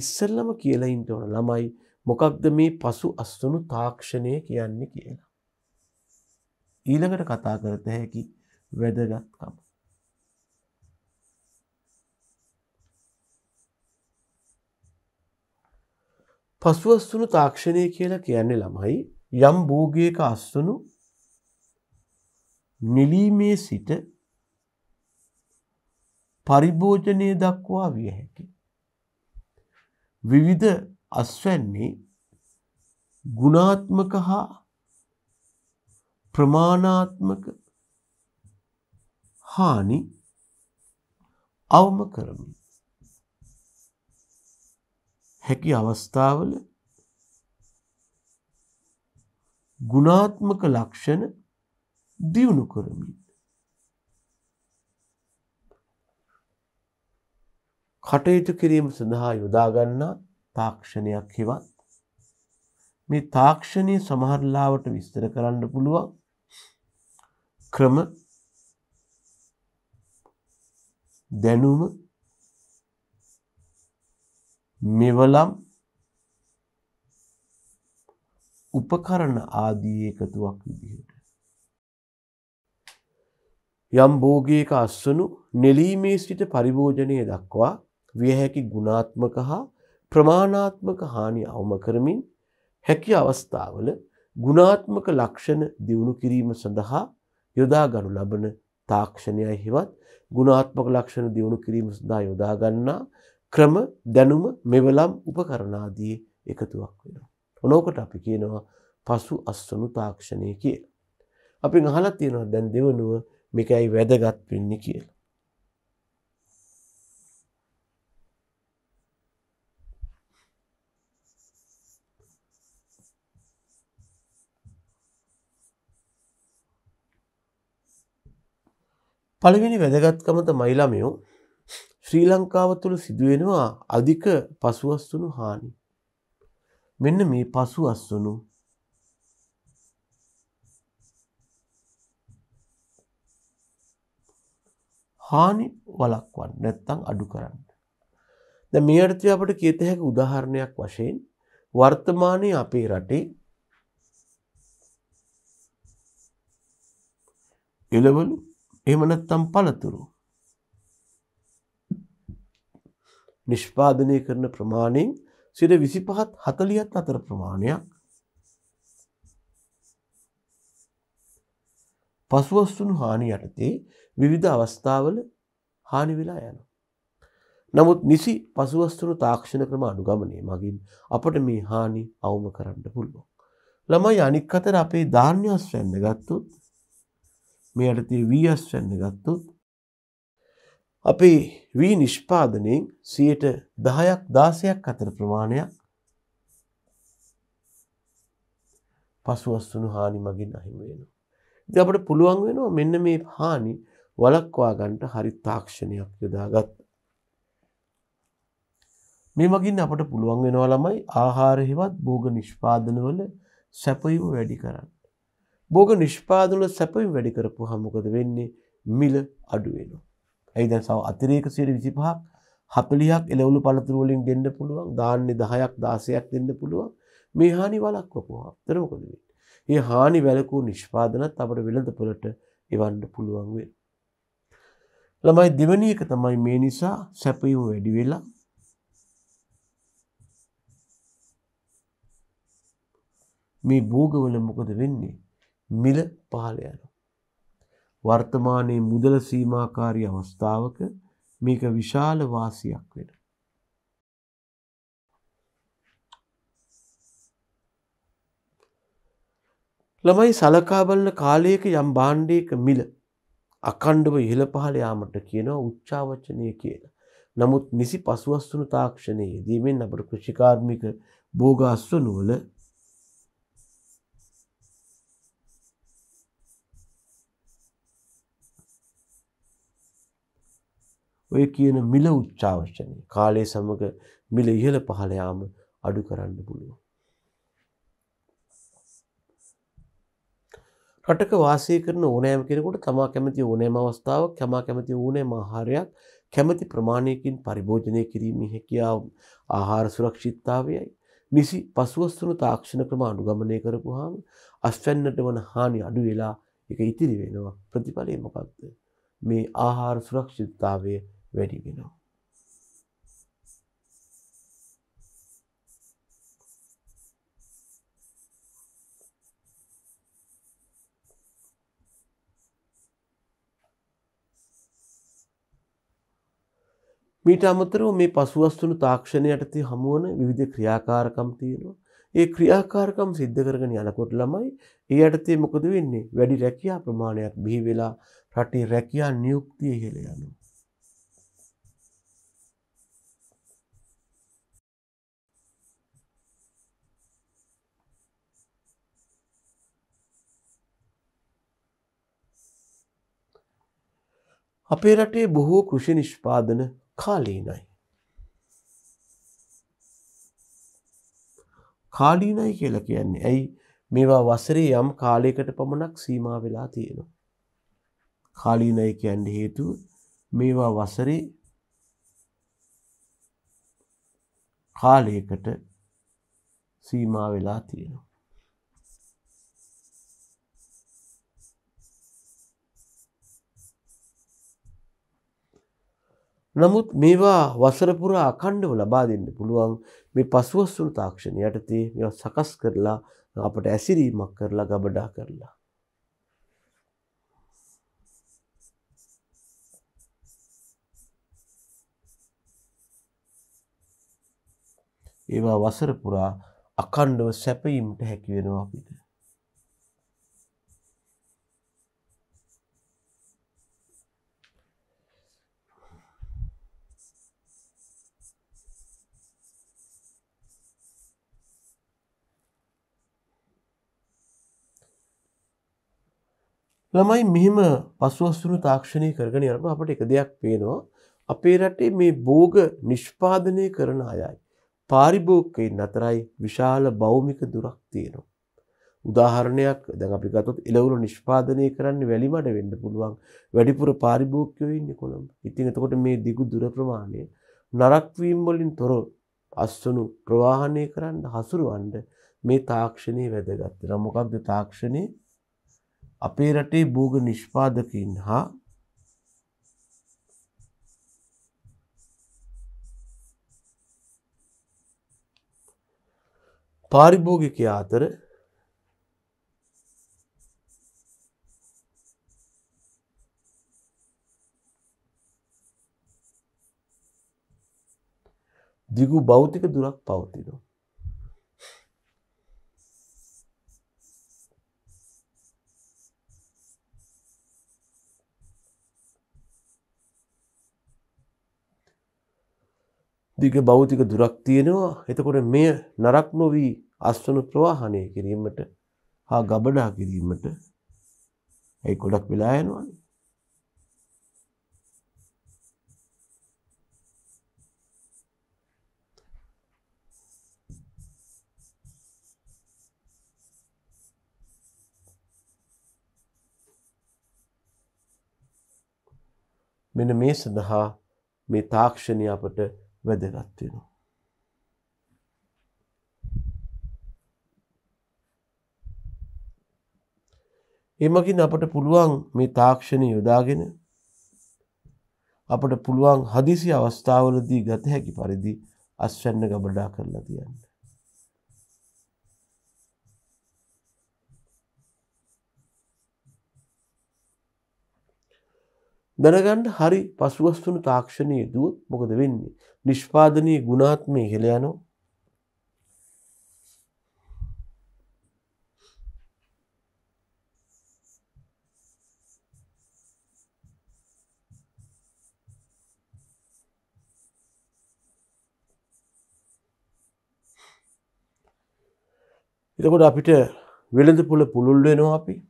ඉස්සල්ලම කියලා ඉන්න ඕන ළමයි මොකක්ද මේ පසු අස්වනු තාක්ෂණය කියන්නේ කියලා. ඊළඟට කතා කරත හැකි වැදගත්කම. පසුවස්තුනු තාක්ෂණය කියලා කියන්නේ ළමයි යම් භූගයක අස්වනු නිලීමේ සිට පරිභෝජනය දක්වා විය හැකි. විවිධ අස්වැන්නේ ගුණාත්මක හා ප්‍රමාණාත්මක හානි අවම කරමින් හැකි අවස්ථාවල ගුණාත්මක ලක්ෂණ දියුණු කරමින් කටයුතු කිරීම සඳහා යොදාගන්නා තාක්ෂණයක් හෙවත් මේ තාක්ෂණය සමහරලාවට විස්තර කරන්න පුළුවන් ක්‍රම දැනුම මෙවලම් උපකරණ ආදී එකතුවක් විදිහට යම් භෝගයක අස්වනු නෙලීමේ සිට පරිභෝජනය දක්වා විය හැකි ගුණාත්මක හා ප්‍රමාණාත්මක හානි අවම කරමින් හැකි අවස්ථාවල ගුණාත්මක ලක්ෂණ දියුණු කිරීම සඳහා යොදා ගනු ලබන තාක්ෂණයයි හෙවත් ගුණාත්මක ලක්ෂණ දියුණු කිරීම සඳහා යොදාගන්නා ක්‍රම දැනුම මෙවලම් උපකරණාදී එකතුවක් වෙනවා. ඔනෝකට අපි කියනවා පසු අස්වනු තාක්ෂණය කිය. අපි අහලා තියෙනවා දැන් දෙවනුව මේකයි වැදගත් වෙන්නේ කියලා. පළවෙනි වැදගත්කමත මයිළමයෝ ශ්‍රී ලංකාව තුළ සිදුවෙනවා අධික පසුවස්තුනු හානි. මෙන්න මේ පසුවස්සුණු හානි වලක්වන් නැත්තං අඩු කරන්න. ද මේ අර්ථය අපට කියත හැකි උදාහරණයක් වශයෙන් වර්තමානය අපේ රටේ එළවලු එහෙම නැත්නම් පළතුරු නිෂ්පාදනය කරන ප්‍රමාණයෙන් 25ත් 40ත් අතර ප්‍රමාණයක් පසුවස්තුණු හානි යටතේ විවිධ අවස්ථාවල හානි වෙලා යනවා. නමුත් නිසි පසුවස්තුණු තාක්ෂණ ක්‍රම අනුගමනය මගින් අපට මේ හානි අවම කරන්න පුළුවන්. ළමයි අනික් අතර අපේ ධාන්‍ය අස්වැන්න ගත්තොත් මේ යටතේ වීස්වන්න ගත්තුත් අපේ වී නිෂ්පාදනයෙන් සියයට දහයක් දාසයක් අතර ප්‍රමාණයක් පසුවස්සුණු හානි මගින් අහිම වෙනවා. ඉතින් අපට පුළුවන් වෙනවා මෙන්න මේ හානි වළක්වා ගන්නට හරි තාක්ෂණයක් යොදාගත්. මේ මගින් අපට පුළුවන් වෙනවා ළමයි ආහාර හෙවත් භෝග නිෂ්පාදනවල සැපයීම වැඩි කරන්න. බෝග නිෂ්පාදන සැපවිම් වැඩි කරපු හමොකද වෙන්නේ මිල අඩුවෙන. ඇයිදැන් සව අතිරේක සියට විසිපහක් හතලියක් එලවලු පළතුරුවලින් දෙන්න පුළුවන් දාන්න දහයක් දාසයක් දෙන්න පුළුවන් මේ හානි වලක් වපුහා තරමකොද වේ. ඒ හානි වැලකූ නිෂ්පාදනත් අපට වෙළඳ පොලට එවන්න පුළුවන් වෙන. ළමයි දෙවනියක තමයි මේ නිසා සැපයුම් වැඩි වෙලා මේ භෝගවල මොකද වෙන්නේ මිල පහළ යනවා. වර්තමානයේ මුදල සීමාකාරී අවස්ථාවක මේක විශාල වාසියක් වෙන. ළමයි සලකා බලන කාලයක යම් භාණ්ඩයක මිල අඛණ්ඩව ඉහළ පහළ යාමට කියනවා උච්චාවචනය කියලා. නමුත් නිසි පසුවස්තුන තාක්ෂණයේදී මෙන් අපට කෘෂිකාර්මික භෝගාස්ව නුවල ඔය කියන මිල උච්චාවශ්‍යනය කාලය සමඟ මිල ඉහළ පහලයාම අඩු කරන්න පුළුව. රටක වාසය කරන ඕනෑම කෙනෙකුට තමා කැමති ඕනෑම අවස්ථාවක් කැමා කැමති ඕනෑ මහාරයක් කැමති ප්‍රමාණයකින් පරිභෝජනය කිරීම හැකියාව ආහාර සුරක්ෂිත්තාවයයි. නිසි පසුවස්තුන තාක්ෂණ ක්‍රම අනුගමනය කරපු හාම අස්වැන්නට වන හානි අඩු වෙලා එක ඉතිරි වෙනවා ප්‍රතිඵලය මොකක්ද. මේ ආහාර සුරක්ෂිත්තාවය වැඩි වෙනවා. මීට අමතරව මේ පසුවස්තුන තාක්ෂණය යටතේ හමුවන විවිධ ක්‍රියාකාරකම් තියෙනවා. ඒ ක්‍රියාකාරකම් සිද්ධ කරගෙන යනකොට ළමයි ඒ යටතේ මොකද වෙන්නේ? වැඩි රැකියා ප්‍රමාණයක් බිහි වෙලා රටේ රැකියා නියුක්තිය ඉහළ යනවා. අපේ රටේ බොහෝ කෘෂි නිෂ්පාදන කාලීනයි. කාලීනයි කියලා කියන්නේ ඇයි මේවා වසරේ යම් කාලයකට පමණක් සීමා වෙලා තියෙනවා. කාලීනයි කියන්න හේතුව මේවා වසරේ කාලයකට සීමා වෙලා තියෙනවා. නමුත් මේවා වසරපුරා අකණ්ඩව ලබා දෙන්න පුළුවන් මේ පසුවස්සුන් තාක්ෂණ යටතේ මෙ සකස් කරලා අපට ඇසිරීමක් කරලා ගබඩා කරලා. ඒවා වසරපුරා අකණ්ඩව සැපීමට හැකිවෙනවා අපිට. ළමයි මෙහෙම පසුවස්සුණු තාක්ෂණය කරගෙන යනට අපට එක දෙයක් පේනවා. අපේ රටේ මේ බෝග නිෂ්පාදනය කරන අයයි. පාරිභෝකයෙන් අතරයි විශාල බෞමික දුරක් තියෙනවා. උදාහරණයක් දැන් අපි ගත්තොත් එළවලු නිෂ්පාදනය කරන්න වැලිමඩ වෙන්න පුළුවන් වැඩිපුර පාරිභෝගිකයෝ ඉන්නේ කොළඹ. ඉතින් එතකොට මේ දිගු දුර ප්‍රමාණය නරක් වීම වලින් තොර අස්වනු ප්‍රවාහනය කරන්න හසුරවන්න මේ තාක්ෂණයේ වැදගත් වෙනවා. මොකක්ද තාක්ෂණයේ අපේ රටේ භූග නිෂ්පාදකින් හා පාරිභෝගික අතර දිගු භෞතික දුරක් පවතිනවා. දිග භෞතික දුරක් තියෙනවා එතකොට මෙය නරක් නොවී අස්වන ප්‍රවාහණය කිරීමට හා ගබඩා කිරීමට ඒ ගොඩක් වෙලා යනවා මෙන්න මේ සඳහා මේ තාක්ෂණය අපට වැදගත් වෙනවා. එමගින් අපට පුළුවන් මේ තාක්ෂණය යොදාගෙන අපට පුළුවන් හදිසි අවස්ථාවලදී ගත හැකි පරිදි අස්වැන්න ගබඩා කරලා තියන්න. දැනගන්ඩ හරි පසුවස්වන තාක්ෂණය දුවත් මොකද වෙන්නේ. නිෂ්පාදනය ගුණාත්මය හෙළයනෝ එතකොට අපිට වෙළඳ පුළ පුළුල් වෙනවා අපි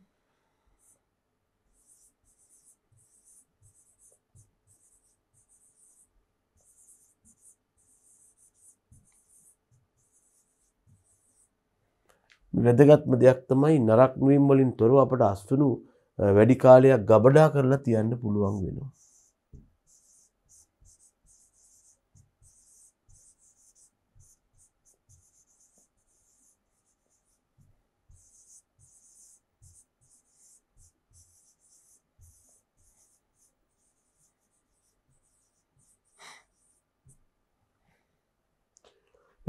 වැදගත්ම දෙයක් තමයි නරක් නුවම් වලින් තොරව අපට අස්තුනු වැඩි කාලයක් ගබඩා කරලා තියන්න පුළුවන් වෙනවා.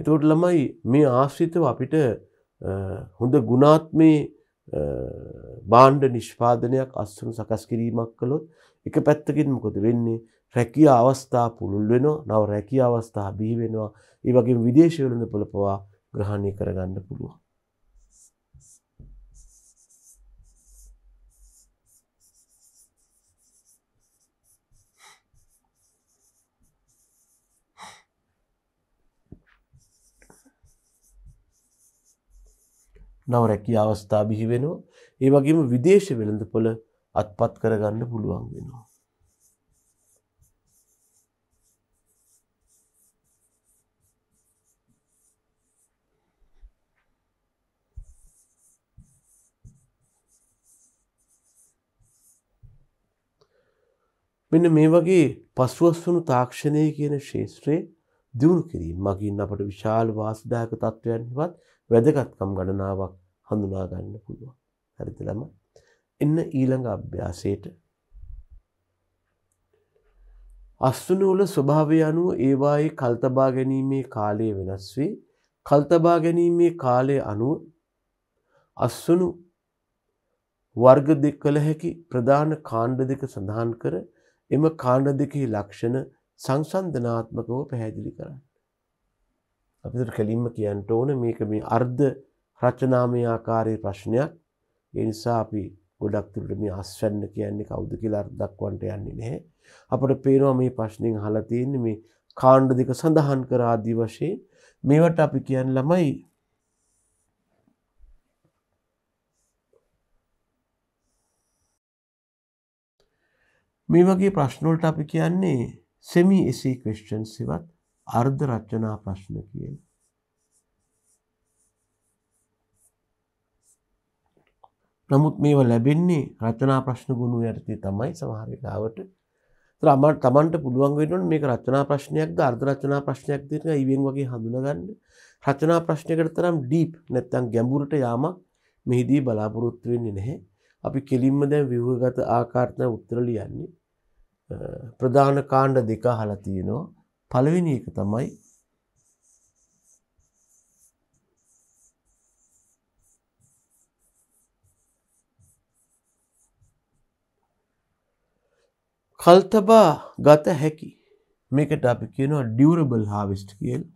එතකොට ළමයි මේ ආශ්‍රිතව අපිට හොඳ ගුණාත්මේ බාණ්ඩ නිෂ්පාදනයක් අස්සුරු සකස් කිරීමක් කළොත් එක පැත්තකින් මොකද වෙන්නේ රැකිය අවස්ථා පුළුල් වෙනවා නව රැකිය අවස්ථා බිහි වෙනවා ඒ වගේ විදේශවලඳ පොළපවා ග්‍රහණය කරගන්න පුළුවන් නව රැකී අවස්ථා බිහි වෙනවා. ඒ වගේම විදේශ වෙළඳපොළ අත්පත් කරගන්න පුළුවන් වෙනවා. මෙන්න මේ වගේ පසුවස්සුණු තාක්ෂණය කියන ශේත්‍රයේ දියුණු කිරීම මගින් අපට විශාල වාසදායක තත්ත්වයන්වත් වැදගත්කම් ගණනාවක් හඳුනා ගන්න පුළුවන්. හරිද ළමයි? එන්න ඊළඟ අභ්‍යාසයට අස්තුන වල ස්වභාවය අනුව ඒවායේ කල්තබා ගැනීමේ කාලය වෙනස් වේ. කල්තබා ගැනීමේ කාලය අනුව අස්වනු වර්ග දෙක් කළ හැකි ප්‍රධාන කාණ්ඩ දෙක සඳහන් කර එම කාණ්ඩ දෙකෙහි ලක්ෂණ සංසන්ධනාත්මකව පැහැදිලි කරන්න. අපිට කලින්ම කියන්ට ඕන මේක මේ අර්ධ රචනාමය ආකාරයේ ප්‍රශ්නයක් ඒ නිසා අපි ගොඩක් දුරට මේ අස්වැන්න කියන්නේ කවුද කියලා දක්වන්නට යන්නේ නැහැ අපිට පේනවා මේ ප්‍රශ්نين අහලා තියෙන්නේ මේ කාණ්ඩ දෙක සඳහන් කර ආදි වශයෙන් මේවට අපි කියන්නේ ළමයි මේ වගේ ප්‍රශ්න වලට අපි කියන්නේ semi essay questions ඉවත් අර්ධ රචනා ප්‍රශ්න කියන නමුත් මේවා ලැබෙන්නේ රචනා ප්‍රශ්න ගුණු යටතේ තමයි සමහර වෙලාවට. ඒතර අපට Tamanට පුළුවන් වෙන්නේ මේක රචනා ප්‍රශ්නයක්ද අර්ධ රචනා ප්‍රශ්නයක්ද කියලා ඊවෙන් වගේ හඳුනගන්න. රචනා ප්‍රශ්නයකට තරම් ඩීප් නැත්නම් ගැඹුරට යාමක් මෙහිදී බලාපොරොත්තු වෙන්නේ නැහැ. අපි කෙලින්ම දැන් ව්‍යුහගත ආකාරයට උත්තර ලියන්නේ. ප්‍රධාන කාණ්ඩ දෙක අහලා තියෙනවා. පළවෙනි එක තමයි කල්තබා ගත හැකි මේකට අපි කියනවා ඩියවරබල් හාවිස්ට් කියලා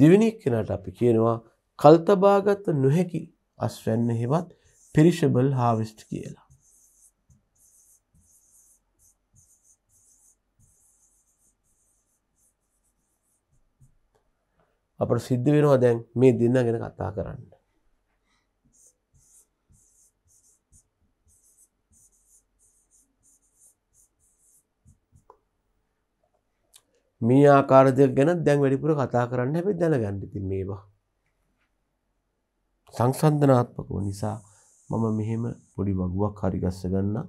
දෙවෙනි කෙනාට අපි කියනවා කල්තබාගත නොහැකි අස්වැන්න හෙවත් පිරිෂබල් හාවිස්ට් කියලා. අපට සිද්ධ වෙනවා දැන් මේ දෙන්න ගැන කතා කරන්න. මේ ආකාර දෙයක් ගැන දැන් වැඩිපුර කතා කරන්න හැබැයි දැනගන්න ඉතින් මේවා සංසන්ධනාත්මකව නිසා මම මෙහෙම පොඩි වගුවක් හරිගස්ස ගන්න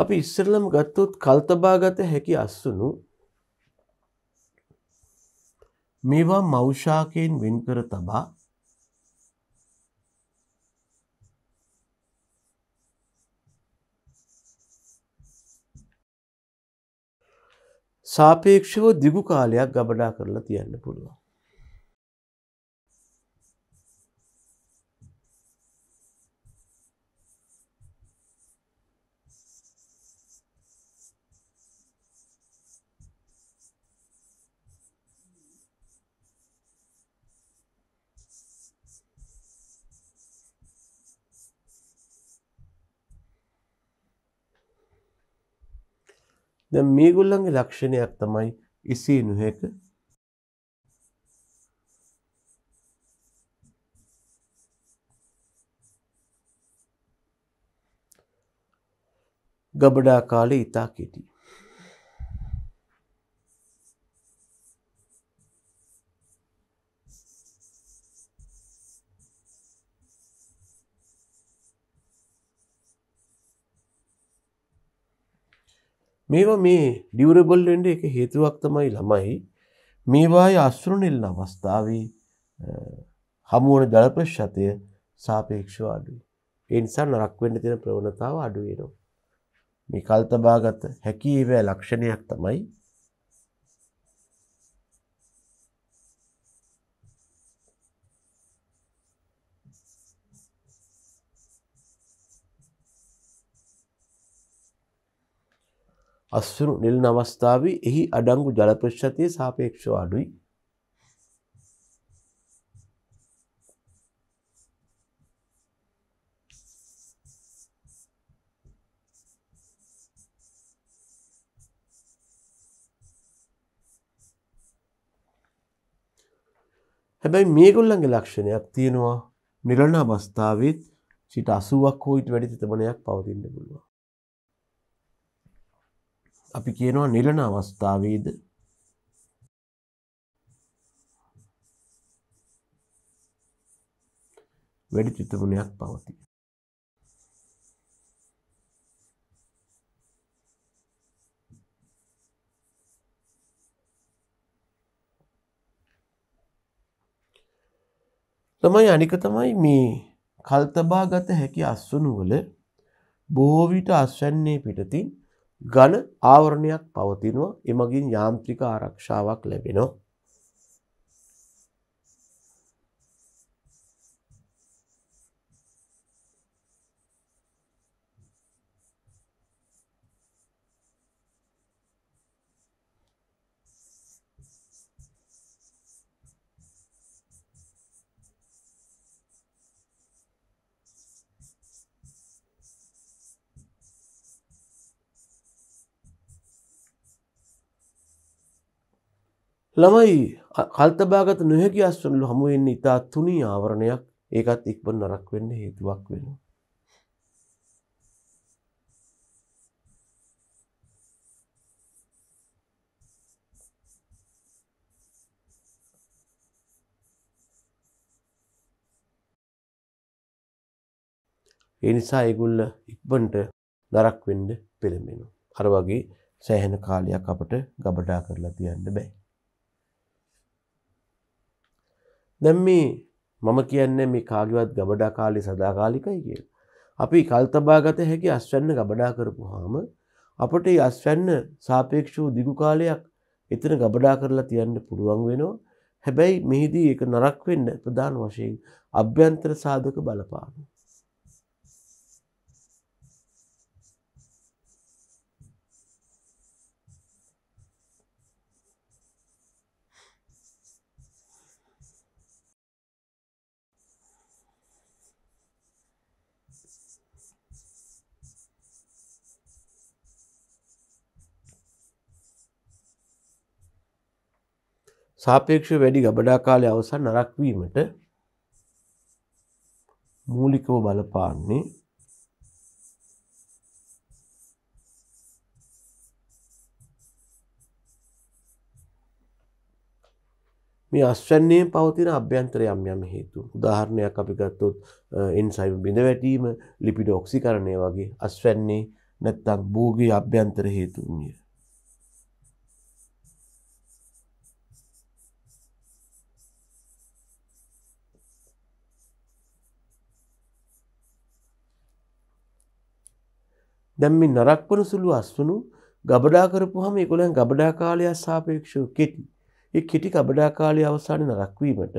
අපි ඉස්සරලම ගත්තොත් කල්තබාගත හැකි අස්සුණු මේවා මෞෂාකයෙන් වෙන්කර තබා සාපේක්ෂව දිගු කාලයක් ගබඩා කරලා තියන්න පුළුවන්. දැන් මේගොල්ලන්ගේ ලක්ෂණයක් තමයි ඉසී නුහෙක ගබඩා කාලේ ඉතා කෙටි. මේවා මේ ඩියවරබල් වෙන්ඩ එක හේතුවක් තමයි ළමයි මේවාය අස්රුනෙල්න අවස්ථාවේ හමුවන ජලප්‍රශ්ෂතය සාපේක්ෂව අඩුයි. එනිසා නරක්වෙන්න තින ප්‍රවණතාව අඩුවෙනවා. මේ කල්තබාගත හැකිවෑ ලක්ෂණයක් තමයි අස්වරු නිල්න අවස්ථාවේ එහි අඩංගු ජල ප්‍රශ්නතිය සාපේක්ෂව අඩුයි. හැබැයි මේගොල්ලන්ගේ ලක්ෂණයක් තියෙනවා නිරණ අවස්ථාවත් සිට අසුවක් හෝයිට වැඩි තිතමනයක් පවතින්න පුළුවන්. අපි කියනවා නිලන අවස්ථාවේද වැඩි චිතගුණයක් පවතියි. තමයි අනික තමයි මේ කල්තබා ගත හැකි අස්සුනුවල බොහෝවිට අස්වැන්නේ පිටතින් ඝන ආවරණයක් පවතිනවා එමගින් යාන්ත්‍රික ආරක්ෂාවක් ලැබෙනවා ළමයි කල්තබාගත නොහැකි අස්වනලු හමුවෙන්නේ ඉතා තුනී ආවරණයක් ඒකත් ඉක්බ නරක් වෙන්න හේතුවක් වෙන. එනිසා ඒගුල්ල ඉක්බන්ට නරක් වෙන්ඩ පෙළමෙනු. අර වගේ සෑහෙන කාලයක් අපට ගබඩා කරලා තියන්න බෑ. දැම් මේ මම කියන්නේ මේ කාගවත් ගබඩා කාලි සදාකාලිකයි කියල්. අපි කල්තබාගත හැකි අස්වැන්න ගබඩා කරපු හාම අපට අස්වැන්න සාපේක්ෂූ දිගු කාලයක් එතන ගබඩා කරලා තියන්න පුළුවන් වෙනවා හැබැයි මෙහිදී එක නරක් වෙන්න ප්‍රධාන වශයෙන් අභ්‍යන්තර සාධක බලපානවා. සාපේක්ෂ වැඩි ගබඩා කාලය අවසන් නරක්වීමට මූලිකව බලපාන්නේ මේ අශ්වන්නේ පවතින අභ්‍යන්තර යම් යම හේතු උදාහරණයක් අපි ගත්තොත් එන්සයිම් බිඳ වැටීම ලිපිඩ ඔක්සිකරණය වගේ අශ්වන්නේ නැත්තම් භූගේ අභ්‍යන්තර හේතුන්ය දැම් මේ නරක් වන සුළු අස්වනු ගබඩා කරපුහම ඒකොලන් ගබඩා කාලයක් සාපේක්ෂව කෙටි. ඒ කෙටි ගබඩා කාලය අවසාන නරක්වීමට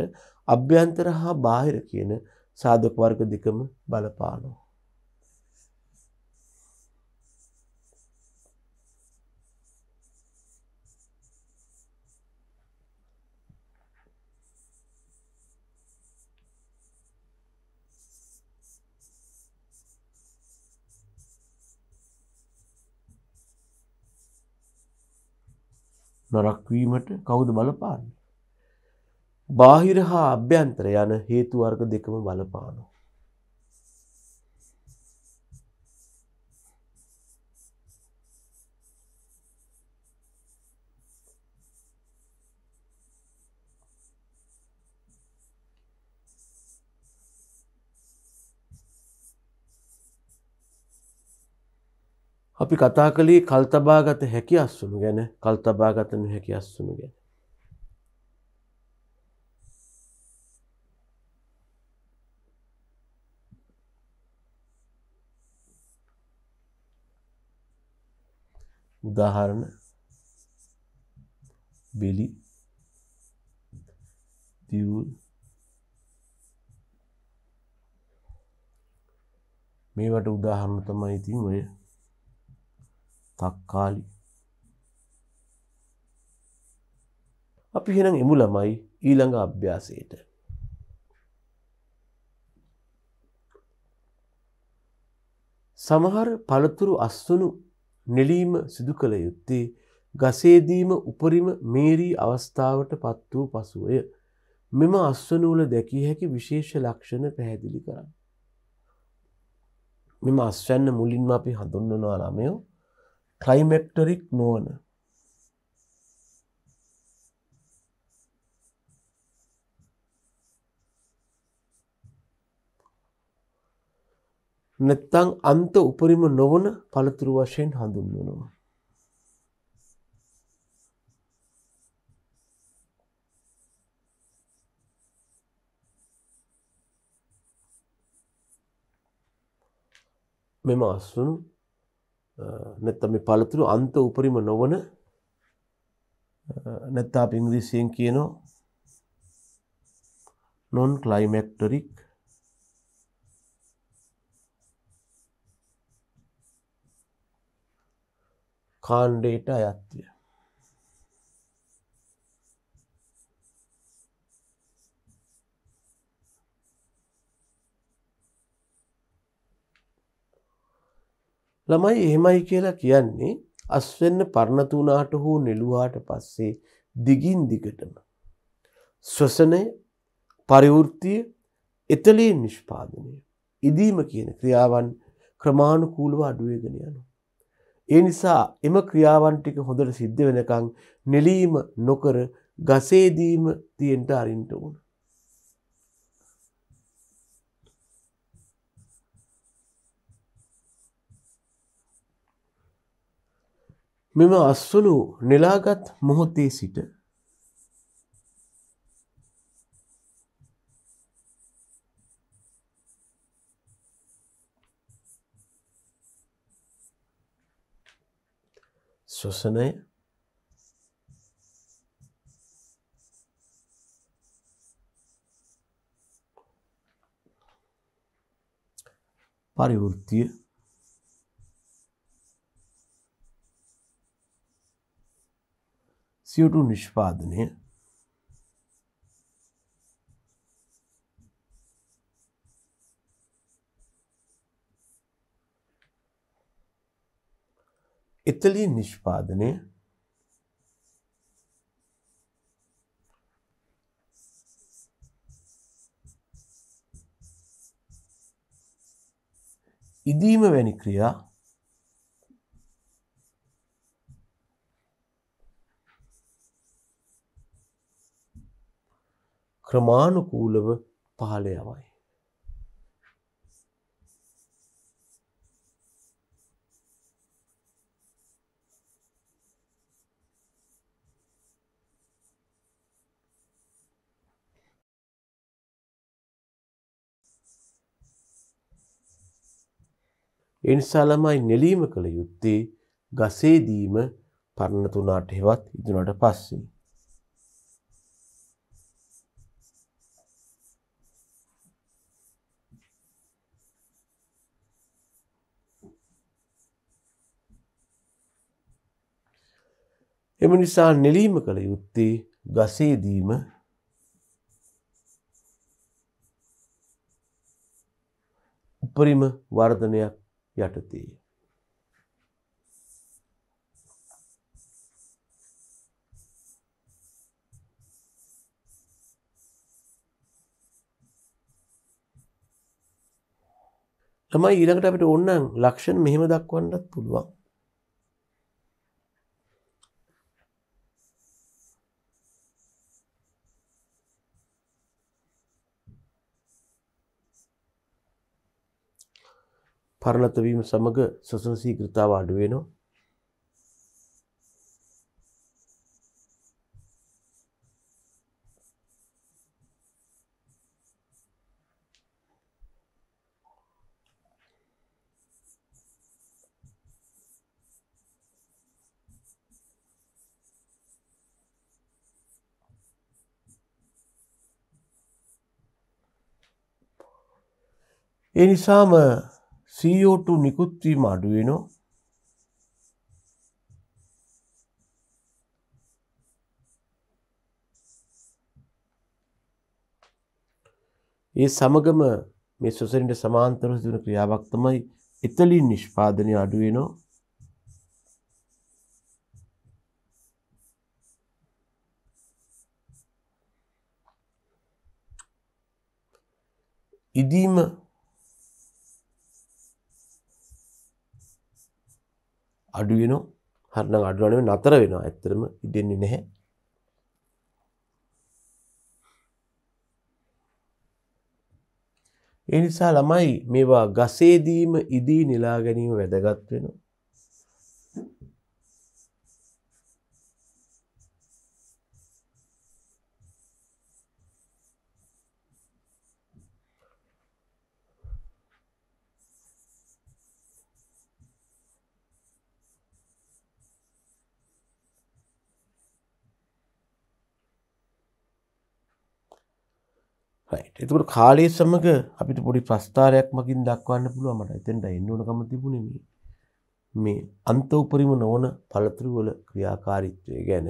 අභ්‍යන්තර හා බාහිර කියන සාධක වර්ග දෙකම බලපානවා. නරක් වීමට කවුද බලපාන්නේ? බාහිර හා අභ්‍යන්තර යන හේතු වර්ග දෙකම බලපානවා. අපි කතා කළේ කල්තබාගත හැකි අස්සුණු ගැන කල්තබාගත නොහැකි අස්සුණු ගැන. උදාහරණ බෙලි දියුල් මේවට උදාහරණ තමයි ඉතින් ඔය තක්කාලි. අපි හෙනම් එමු ළමයි ඊළඟ අභ්‍යාසයට. සමහර පළතුරු අස්වනු නෙලීම සිදු කළ යුත්තේ ගසේදීම උපරිම මේරී අවස්ථාවට පත් වූ පසුවය මෙම අස්වනූල දැකී හැකි විශේෂ ලක්ෂණ පැහැදිලි කරන්න. මෙම අස්වැන්න මුලින්ම අපි හඳුන්වනවා ළමයෝ ක්‍රයිමෙක්ටරික් නොවන නැත්තං අන්ත උපරිම නොවන පළතුරු වශයෙන් හඳුන්වනවා. මෙම අස්සුණු නැත්තම් මේ පළතුරු අන්ත උපරිම නොවන නැත්තා පිංගදිසියෙන් කියනෝ නොන් ක්ලයිමැක්ටරික් කාණ්ඩයට අයත්ය ළමයි එහෙමයි කියලා කියන්නේ අස්වෙන්න පරණතුනාට හෝ නෙළුවාට පස්සේ දිගින් දිගටම. ස්වසනය පරිවෘත්තිය එතලේ නිෂ්පාදනය. ඉදීම කියන ක්‍රියාවන් ක්‍රමාණුකූලව අඩුවේගෙන යනු. ඒ නිසා එම ක්‍රියාවන්ටික හොඳට සිද්ධ වෙනකං නෙලීම නොකර ගසේදීම තියෙන්ට අරින්ට වුණ. මෙම අස්සුළු නෙලාගත් මොහොත්තේ සිට ශ්වසනය පරිවෘත්තිය CO2 නිෂ්පාදනය එතලී නිෂ්පාදනය ඉදීම වැනි ක්‍රියා ක්‍රමානුකූලව පහළ යවයි. එනිසා ළමයි නෙලීම කළ යුත්තේ ගසේදීම පරණතුනාට හෙවත් ඉදුනට පස්සේ. එම නිසා නෙලීම කළ යුත්තේ ගසේදීම උපරිම වර්ධනයක් යටතේය. තමයි ඊළඟට අපිට ඕන්නම් ලක්ෂණ මෙහෙම දක්වන්නත් පුළුවන්. පරණත වීම සමග සසන සීඝ්‍රතාව අඩු වෙනවා. ඒ නිසාම CO2 නිකුත්වීම අඩුවෙනවා ඒ සමගම මේ සොසරින්ට සමාන්තරව සිදුවන ක්‍රියාවක් තමයි එතලින් නිෂ්පාදනය අඩු වෙනවා. ඉදීම අඩුවෙනෝ හරනම් අඩුවනුව නතර වෙනවා ඇත්තරම ඉඩෙන්නේ නැහැ ඒ නිසා ළමයි මේවා ගසේදීම ඉදී නිලා ගැනීම වැදගත් වෙනවා එතුකට කාලය සමඟ අපිට පොඩි ප්‍රස්ථාරයක් මකින් දක්වන්න පුළුව මට එතෙන්ට එන්නඕන කම තිබුණේ මේ අන්ත උපරිම නොවන පළතුරුවල ක්‍රියාකාරිත්වය ගැන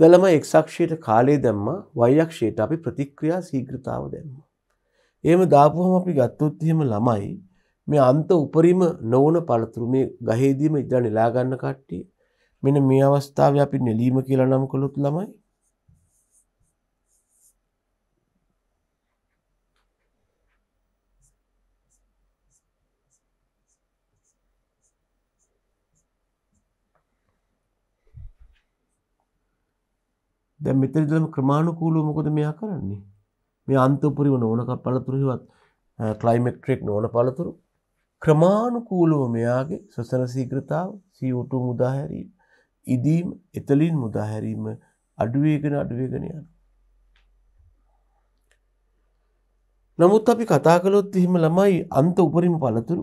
දළම එක්ෂක්ෂයට කාලේ දැම්ම වයක්ෂයට අපි ප්‍රතික්‍රියා සීග්‍රතාව දැම්ම. එම දාපුහම අපි ගත්තොත්හෙම ළමයි මේ අන්ත උපරිම නොවන පළතුරු මේ ගහේදීම ඉදා නිලාගන්න කට්ටිය මෙන මේ අවස්ථාව අපි නෙලීම කියලා නම් කොළොත් ළමයි දැන් මෙතනදීම ක්‍රමානුකූලව මොකද මෙයා කරන්නේ? මේ අන්තපුරිම නොවන පළතුරු හිවත් ක්ලයිමැට්‍රික් නොවන පළතුරු ක්‍රමානුකූලව මෙයාගේ ශ්වසන ශීඝ්‍රතාව CO2 මුදා හැරීම ඉදීම එතලින් මුදා හැරීම අඩුවේගෙන අඩුවේගෙන යනවා. නමුත් අපි කතා කළොත් එහෙම ළමයි අන්ත උපරිම පළතුරු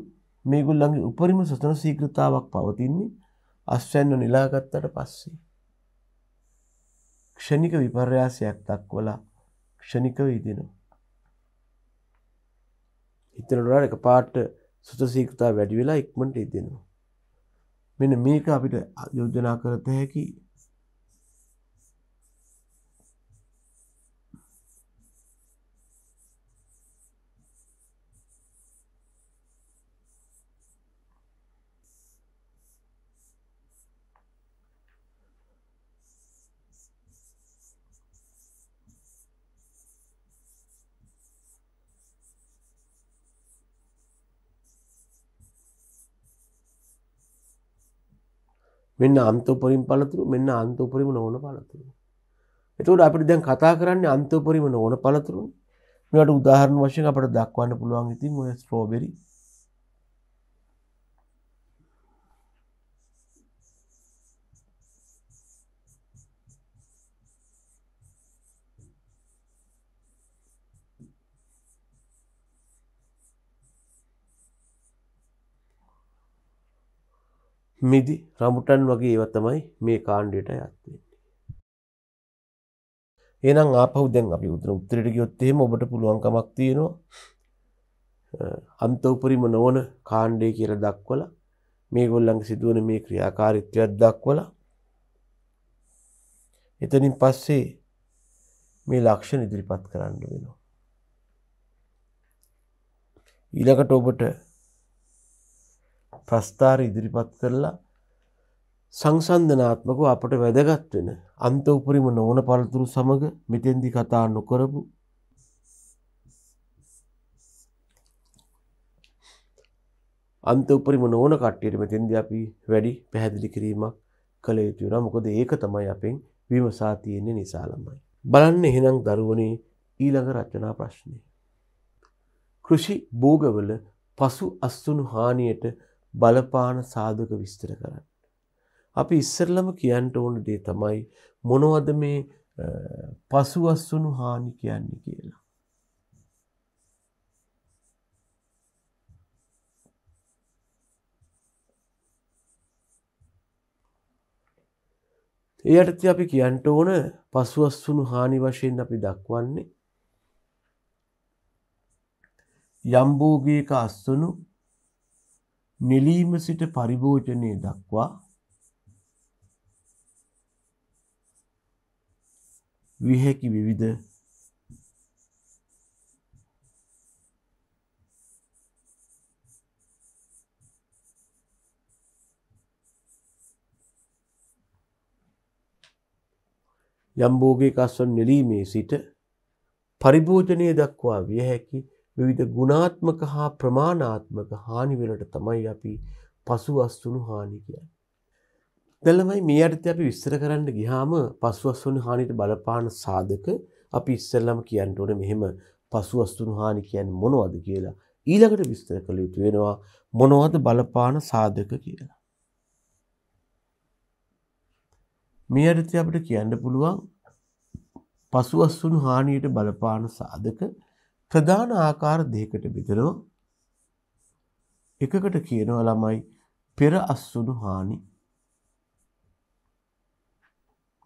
මේගොල්ලන්ගේ උපරිම ශ්වසන ශීඝ්‍රතාවක් පවතින්නේ අස්වැන්න නිලාගත්තට පස්සේ. ක්ෂණික විපර්යාසයක් දක්වලා ක්ෂණිකව ඉදිනවා. ඉතනටට එක පාට්ට සුතසීකතා වැඩි වෙලා ඉක්මට ඉදෙනවා. මෙන මේක අපිට යෝජනා කරත හැකි මෙන්න අන්තෝපරින් පලතුරු මෙන්න අන්තෝපරිම නොවන පලතුරු. එතුවට අපි දැන් කතා කරන්නේ අන්තෝපරිම නොවන පලතුරු මෙට උදාහරණ වශයෙන් අපට දක්වන්න පුළුවන් ඉතින් ඔය ස්ත්‍රෝබෙරි මිදි රමුටන් වගේ ඒව තමයි මේ කාණ්ඩයට යත්වෙන්නේ. ඒනම් ආපහු දැන් අපි උතර උත්තරයට ගියොත් එහෙම ඔබට පුළුවන්කමක් තියෙනවා අන්ත උපරිම නොවන කාණ්ඩය කියලා දක්වලා මේගොල්ලන්ගේ සිදුවන මේ ක්‍රියාකාරීත්වයක් දක්වලා එතනින් පස්සේ මේ ලක්ෂණ ඉදිරිපත් කරන්න වෙනවා. ඊළඟට ඔබට ප්‍රස්ථාර ඉදිරිපත් කරලා සංසන්ධනාත්මකව අපට වැදගත් වෙන අන්ත උපරිම නොවන පළතුරු සමග මෙතෙන්දි කතා නොකරපු අන්ත උපරිම නොවන කට්ටියට මෙතෙන්දි අපි වැඩි පැහැදිලි කිරීමක් කළ යුතු වෙනවා. මොකද ඒක තමයි අපෙන් විමසා තියෙන්නේ නිසා ළමයි. බලන්න එහෙනම් දරුවනේ ඊළඟ රචනා ප්‍රශ්නේ. කෘෂි භෝගවල පසු අස්සුණු හානියට බලපාන සාධක විස්තර කරන්න. අපි ඉස්සරලම කියන්ට ඕන දේ තමයි මොනවද මේ පසුවස්සුණු හානි කියන්නේ කියලා. ඒ අටති අපි කියන්ට ඕන පසුවස්සුණු හානි වශයෙන් අපි දක්වන්නේ යම්භූගේක අස්සුණු නෙලීම සිට පරිභෝජනය දක්වා විහැකි විවිධ යම්භෝගේ කස්වන් නෙලීමේ සිට පරිභෝජනය දක්වා විය හැකි විවිධ ගුණාත්මක හා ප්‍රමාණාත්මක හානිවලට තමයි අපි පසු අස්තුනු හානිකයන්. දළමයි මේ අර්ථ අපි විස්තර කරන්න ගිහාම පසුවස්වන හානිට බලපාන සාධක අපි ඉස්සල්ලම කියන්න ඕන මෙහෙම පසුවස්තුනු හානි කියන් මොනවද කියලා ඊළඟට විස්තර කළ යුතු වෙනවා මොනවද බලපාන සාධක කියලා. මේ අර්ථ අපට කියන්න පුළුවන් පසුවස්සුන් හානියට බලපාන සාධක ප්‍රධාන ආකාර දෙකකට බෙදෙනවා. එකකට කියනවා ළමයි පෙර අස්සුණු හානි.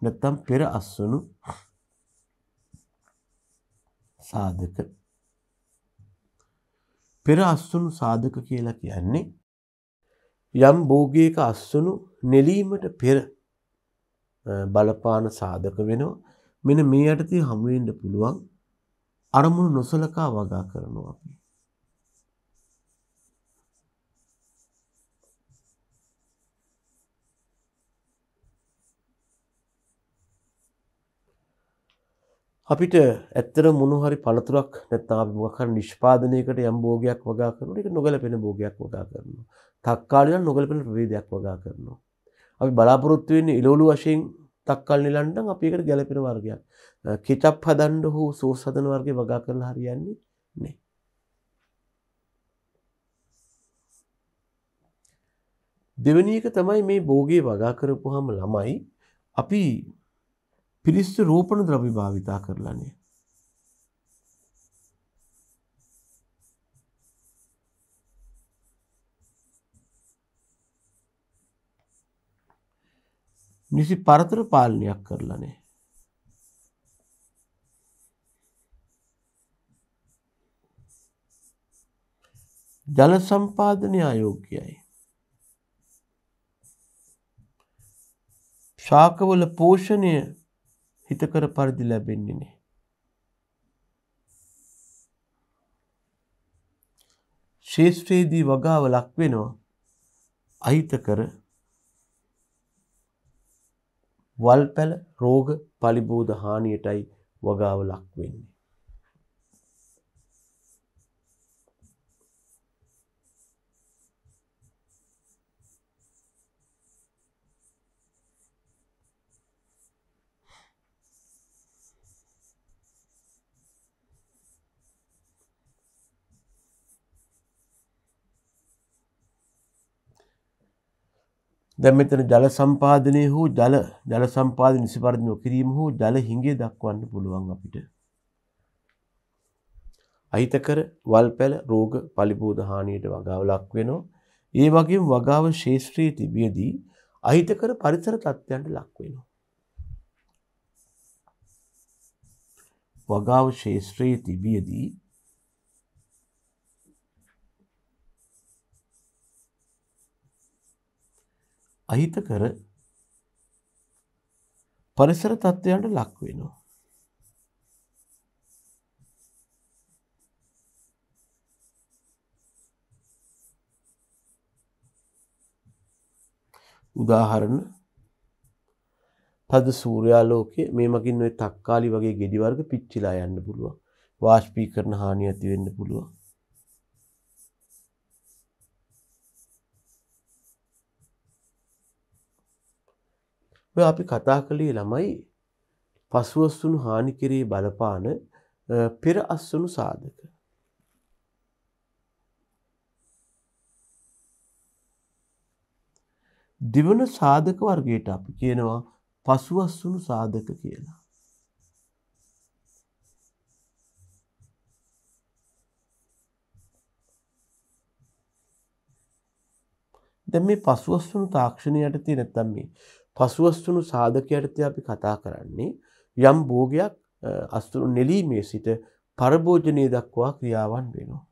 නැත්තම් පෙර අස්සුණු සාධක. පෙර අස්සුණු සාධක කියලා කියන්නේ යම් භෝගයක අස්සුණු නෙලීමට පෙර බලපාන සාධක වෙනවා මෙන මේ යටතේ හමුවෙන්ඩ පුළුවන් අරමුණු නොසලකා වගා කරනවා අපි. අපිට ඇත්තට මොන හරි පළතුරක් නැත්නම් අපි මොකක් හරි නිෂ්පාදනයකට යම් භෝගයක් වගා කරනකොට ඒක නොගැලපෙන භෝගයක් වගා කරනවා. තක්කාලියන් නොගැලපෙන ප්‍රවේදයක් වගා කරනවා. අපි බලාපොරොත්තු වෙන්නේ ඉලවලු වශයෙන් තක්කල් නිලන්ඩන් අපි එකට ගැලපෙන වර්ගයක්. කිටප් හදන්ඩ හෝ සෝස් හදන වර්ග වගා කරලා හරියන්නේ නේ. දෙවැනි එක තමයි මේ බෝගේ වගා කරපුවාම ළමයි අපි පිරිස්සු රෝපණ ද්‍රව්‍ය භාවිතා කරලානේ. නිසි පරතර පාලනයක් කරලනේ. ජල සම්පාධනය අයෝග්‍යයි. ශාකවල පෝෂණය හිතකර පරිදි ලැබෙන්නේනේ. ශේෂ්ත්‍රයේදී වගාව ලක් වෙනවා අහිතකර වල්පැල රෝග පලිබෝධ හානියටයි වගාව ලක් වෙන්නේ. දැ මෙතන ජල සම්පාධනය හෝ ජල ජල සම්පාධ නිසිපරදි නොකිරීම හෝ ජල හිගේ දක්වන්න පුළුවන් අපිට. අහිතකර වල් පැල රෝග පලිබෝධහානියට වගාව ලක් වෙනෝ. ඒ වගේ වගාව ශේෂත්‍රයේ තිබියදී අහිතකර පරිසර තත්ත්වයන්ට ලක්වෙනවා. වගාව ශේෂත්‍රයේ තිබියදී අහිතකර පරිසර තත්ත්වයන්ට ලක් වෙනවා. උදාහරණ තද සූර්යාලෝකයේ මේ මගින් ඔය තක්කාලි වගේ ගෙඩි වර්ග පිච්චිලා යන්න පුළුවන්. වාෂ්පීකරණ හානිය ඇති වෙන්න පුළුවන්. ඔය අපි කතා කළේ ළමයි පසුවස්සුණු හානිකිරේ බලපාන පෙර අස්සනු සාධක. දෙවන සාධක වර්ගයට අපි කියනවා පසුවස්සුණු සාධක කියලා. දැ මේ පසුවස්සුණු තාක්ෂණයට තිය නැත්තම් මේ පසුවස්තුණු සාධකයටත අපි කතා කරන්නේ යම් භෝගයක් අස්තුරු නෙලීමේ සිට පරභෝජනය දක්වා ක්‍රියාවන් වෙනවා.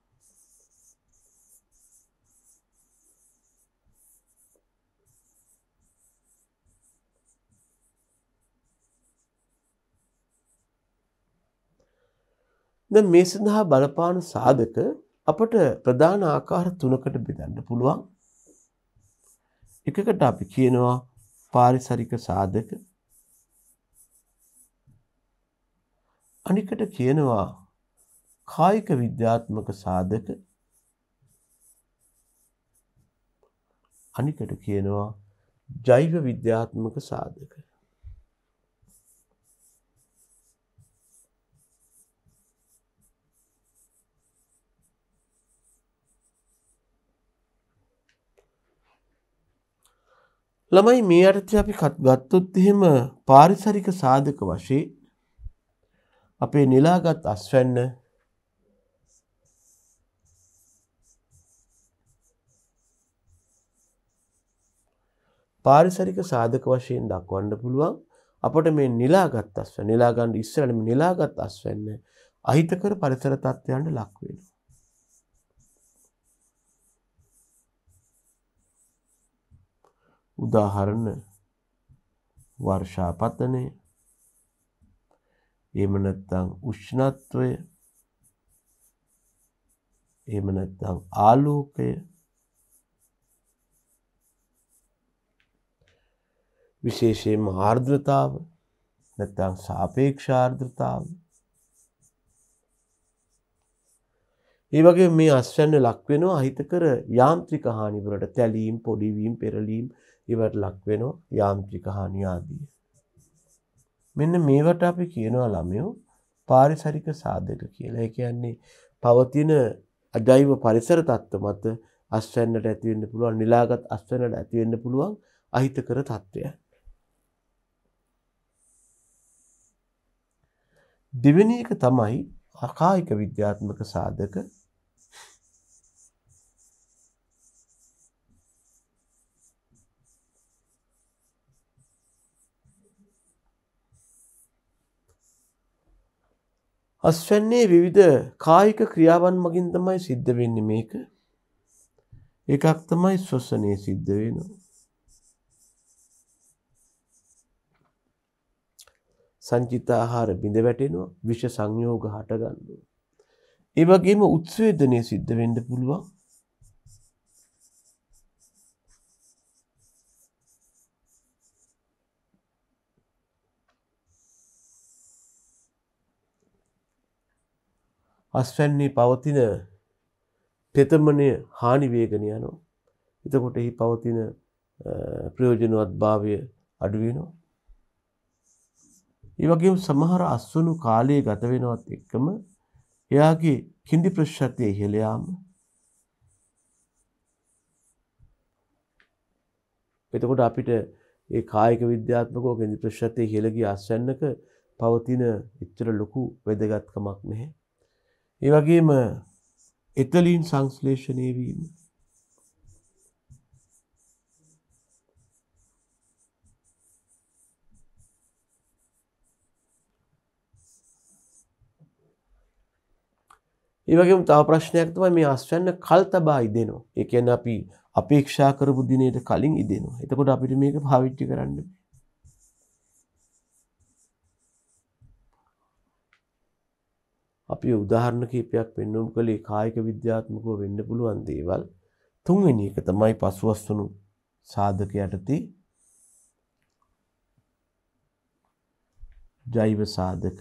ද මේ සඳහා බලපාන සාධක අපට ප්‍රධාන ආකාර තුනකට බෙදන්න පුළුවන් එකකට අපි කියනවා පාරිසරික සාධක අනිකට කියනවා කායික විද්‍යාත්මක සාධක අනිකට කියනවා ජෛව විද්‍යාත්මක සාධක ළමයි මේ අර්ථය අපි ගත්තොත් එහෙම පාරිසරික සාධක වශයෙන් අපේ නිලාගත් අස්වැන්න පාරිසරික සාධක වශයෙන් දක්වන්න පුළුවන් අපට මේ නිලාගත් අස්ව නිලාගන්න ඉස්සරලම නිලාගත් අස්වැන්න අහිතකර පරිසර තත්ත්වයන්ට ලක්වෙන. උදාහරණ වර්ෂාපතනය එහෙම නැත්නම් උෂ්ණත්වය එහෙම නැත්නම් ආලෝකය විශේෂයෙන්ම ආර්ද්‍රතාව නැත්නම් සාපේක්ෂ ආර්ද්‍රතාව ඒ වගේ මේ අස්වැන්න ලක් වෙනවා අහිතකර යාන්ත්‍රික හානිවලට තැලීම් පොඩි වීම පෙරලීම් ඉවට ලක් වෙනවා යාන්ත්‍රික හානි ආදී. මෙන්න මේවට අපි කියනවා ළමයෝ පාරිසරික සාධක කියලා. ඒ කියන්නේ පවතින අජෛව පරිසර තත්ත්ව මත අස්වැන්නට ඇති වෙන්න පුළුවන් නිලාගත් අස්වැන්නට ඇති වෙන්න පුළුවන් අහිතකර තත්ත්වයන්. දෙවෙනි එක තමයි අකායික විද්‍යාත්මක සාධක අස්වැන්නේ විවිධ කායික ක්‍රියාවන් මගින් තමයි සිද්ධ වෙන්න මේක එකක් තමයි ස්වස්සනය සිද්ධ වෙන සංචිතාහාර බිඳ වැටෙනවා විෂ සංයෝග හටගන්න. ඒවගේම උත්ස්වේදනය සිද්ධ වෙන්ඩ පුළුවන් අස්වැන්නේ පවතින පෙතමනය හානිවේගෙන යනෝ. එතකොට එහි පවතින ප්‍රයෝජනුවත් භාවය අඩුවෙනවා. ඒවගේ සමහර අස්වනු කාලයේ ගත වෙනවත් එක්කම එයාගේ කින්ඩි ප්‍රශ්ෂතය ඉහළයාම එතකොට අපිට ඒ කායක විද්‍යාත්මකෝ ගෙන්දි ප්‍රශ්ෂතය හෙළගේ අස්වන්නක පවතින ඉච්චර ලොකු වැදගත්කමක් නැහැ ඒ වගේම එතලින් සංශ්ලේෂණය වීම ඒවගේ තව ප්‍රශ්නයක් තමයි මේ අස්වැන්න කල් තබා ඉදෙනවා ඒ කියන්නේ අපි අපේක්ෂා කරපු දිනේට කලින් ඉදෙනවා එතකොට අපිට මේක භාවිතා කරන්න අපි උදාහරණ කීපයක් පෙන්වුම් කළේ කායික විද්‍යාත්මකව වෙන්න පුළුවන් දේවල්. තුන්වෙනි එක තමයි පසුවස්තුණු සාධක යටතේ ජෛව සාධක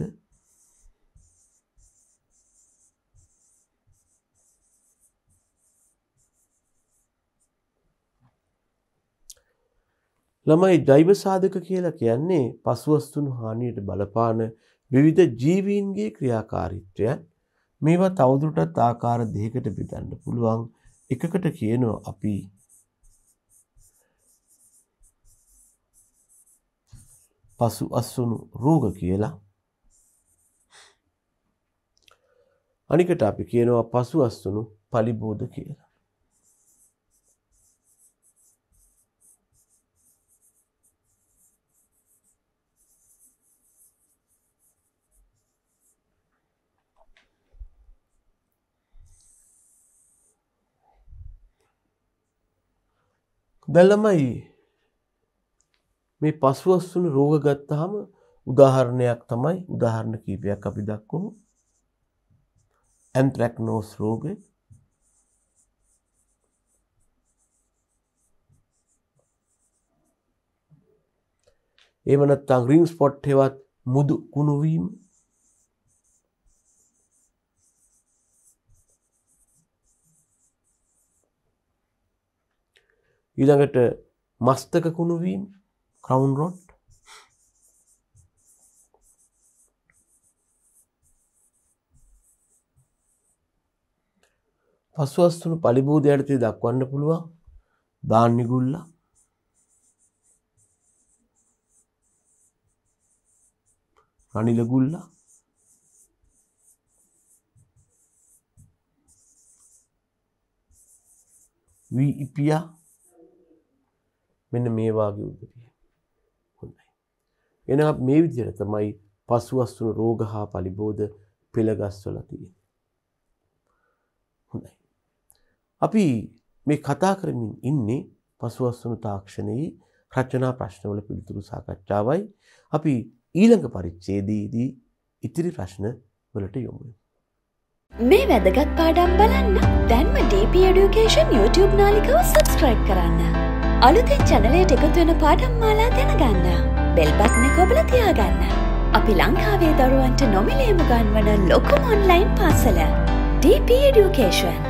ළමයි ජෛව සාධක කියලා කියන්නේ පසුවස්තුණු හානියට බලපාන විවිධ ජීවීන්ගේ ක්‍රියාකාරීත්වයන් මේවා තවදුරටත් ආකාර දෙකකට බෙදන්න පුළුවන් එකකට කියනවා අපි පසු අස්සුණු රෝග කියලා අනිකට අපි කියනවා පසු අස්සුණු පලිබෝධ කියලා බැලමයි මේ පස්වස්සුන රෝග ගත්තහම උදාහරණයක් තමයි උදාහරණ කීපයක් අපි දක්වමු ඇන්ත්‍රැක්නෝස් රෝගය එම නැත්නම් රින් ස්පොට් හේවත් මුදු කුණුවීම ඊළඟට මස්තක කුණුවීම් ක්‍රවුන් රොට් පස්වස්තුනු පලිබූධ යටතේ දක්වන්න පුළුවන් ධාන්‍යගුල්ල රනිලගුල්ල වීඉපියා මෙන්න මේවාගේ උදවිය හොඳයි. එන මේ විදියට තමයි පසුවස්තුන රෝග හා පලිබෝධ පෙළගස්වල තියෙන. හොඳයි. අපි මේ කතා කරමින් ඉන්නේ පසුවස්වන තාක්ෂණයේ රචනා ප්‍රශ්නවල පිළිතුරු සාකච්ඡාවයි අපි ඊළඟ පරිච්ඡේදයේදී ඉතිරි ප්‍රශ්න වලට යොමු මේ වැදගත් පාඩම් බලන්න දැන්ම DP Education YouTube නාලිකාව subscribe කරන්න. අලුතෙන් චැනලයට එකතු වෙන පාඩම් මාලා දැනගන්න. බෙල්බට්න කොබල තියාගන්න. අපි ලංකාවේ දරුවන්ට නොමිලේම ගන්වන ලොකුම ඔන්ලයින් පාසල. DP Education.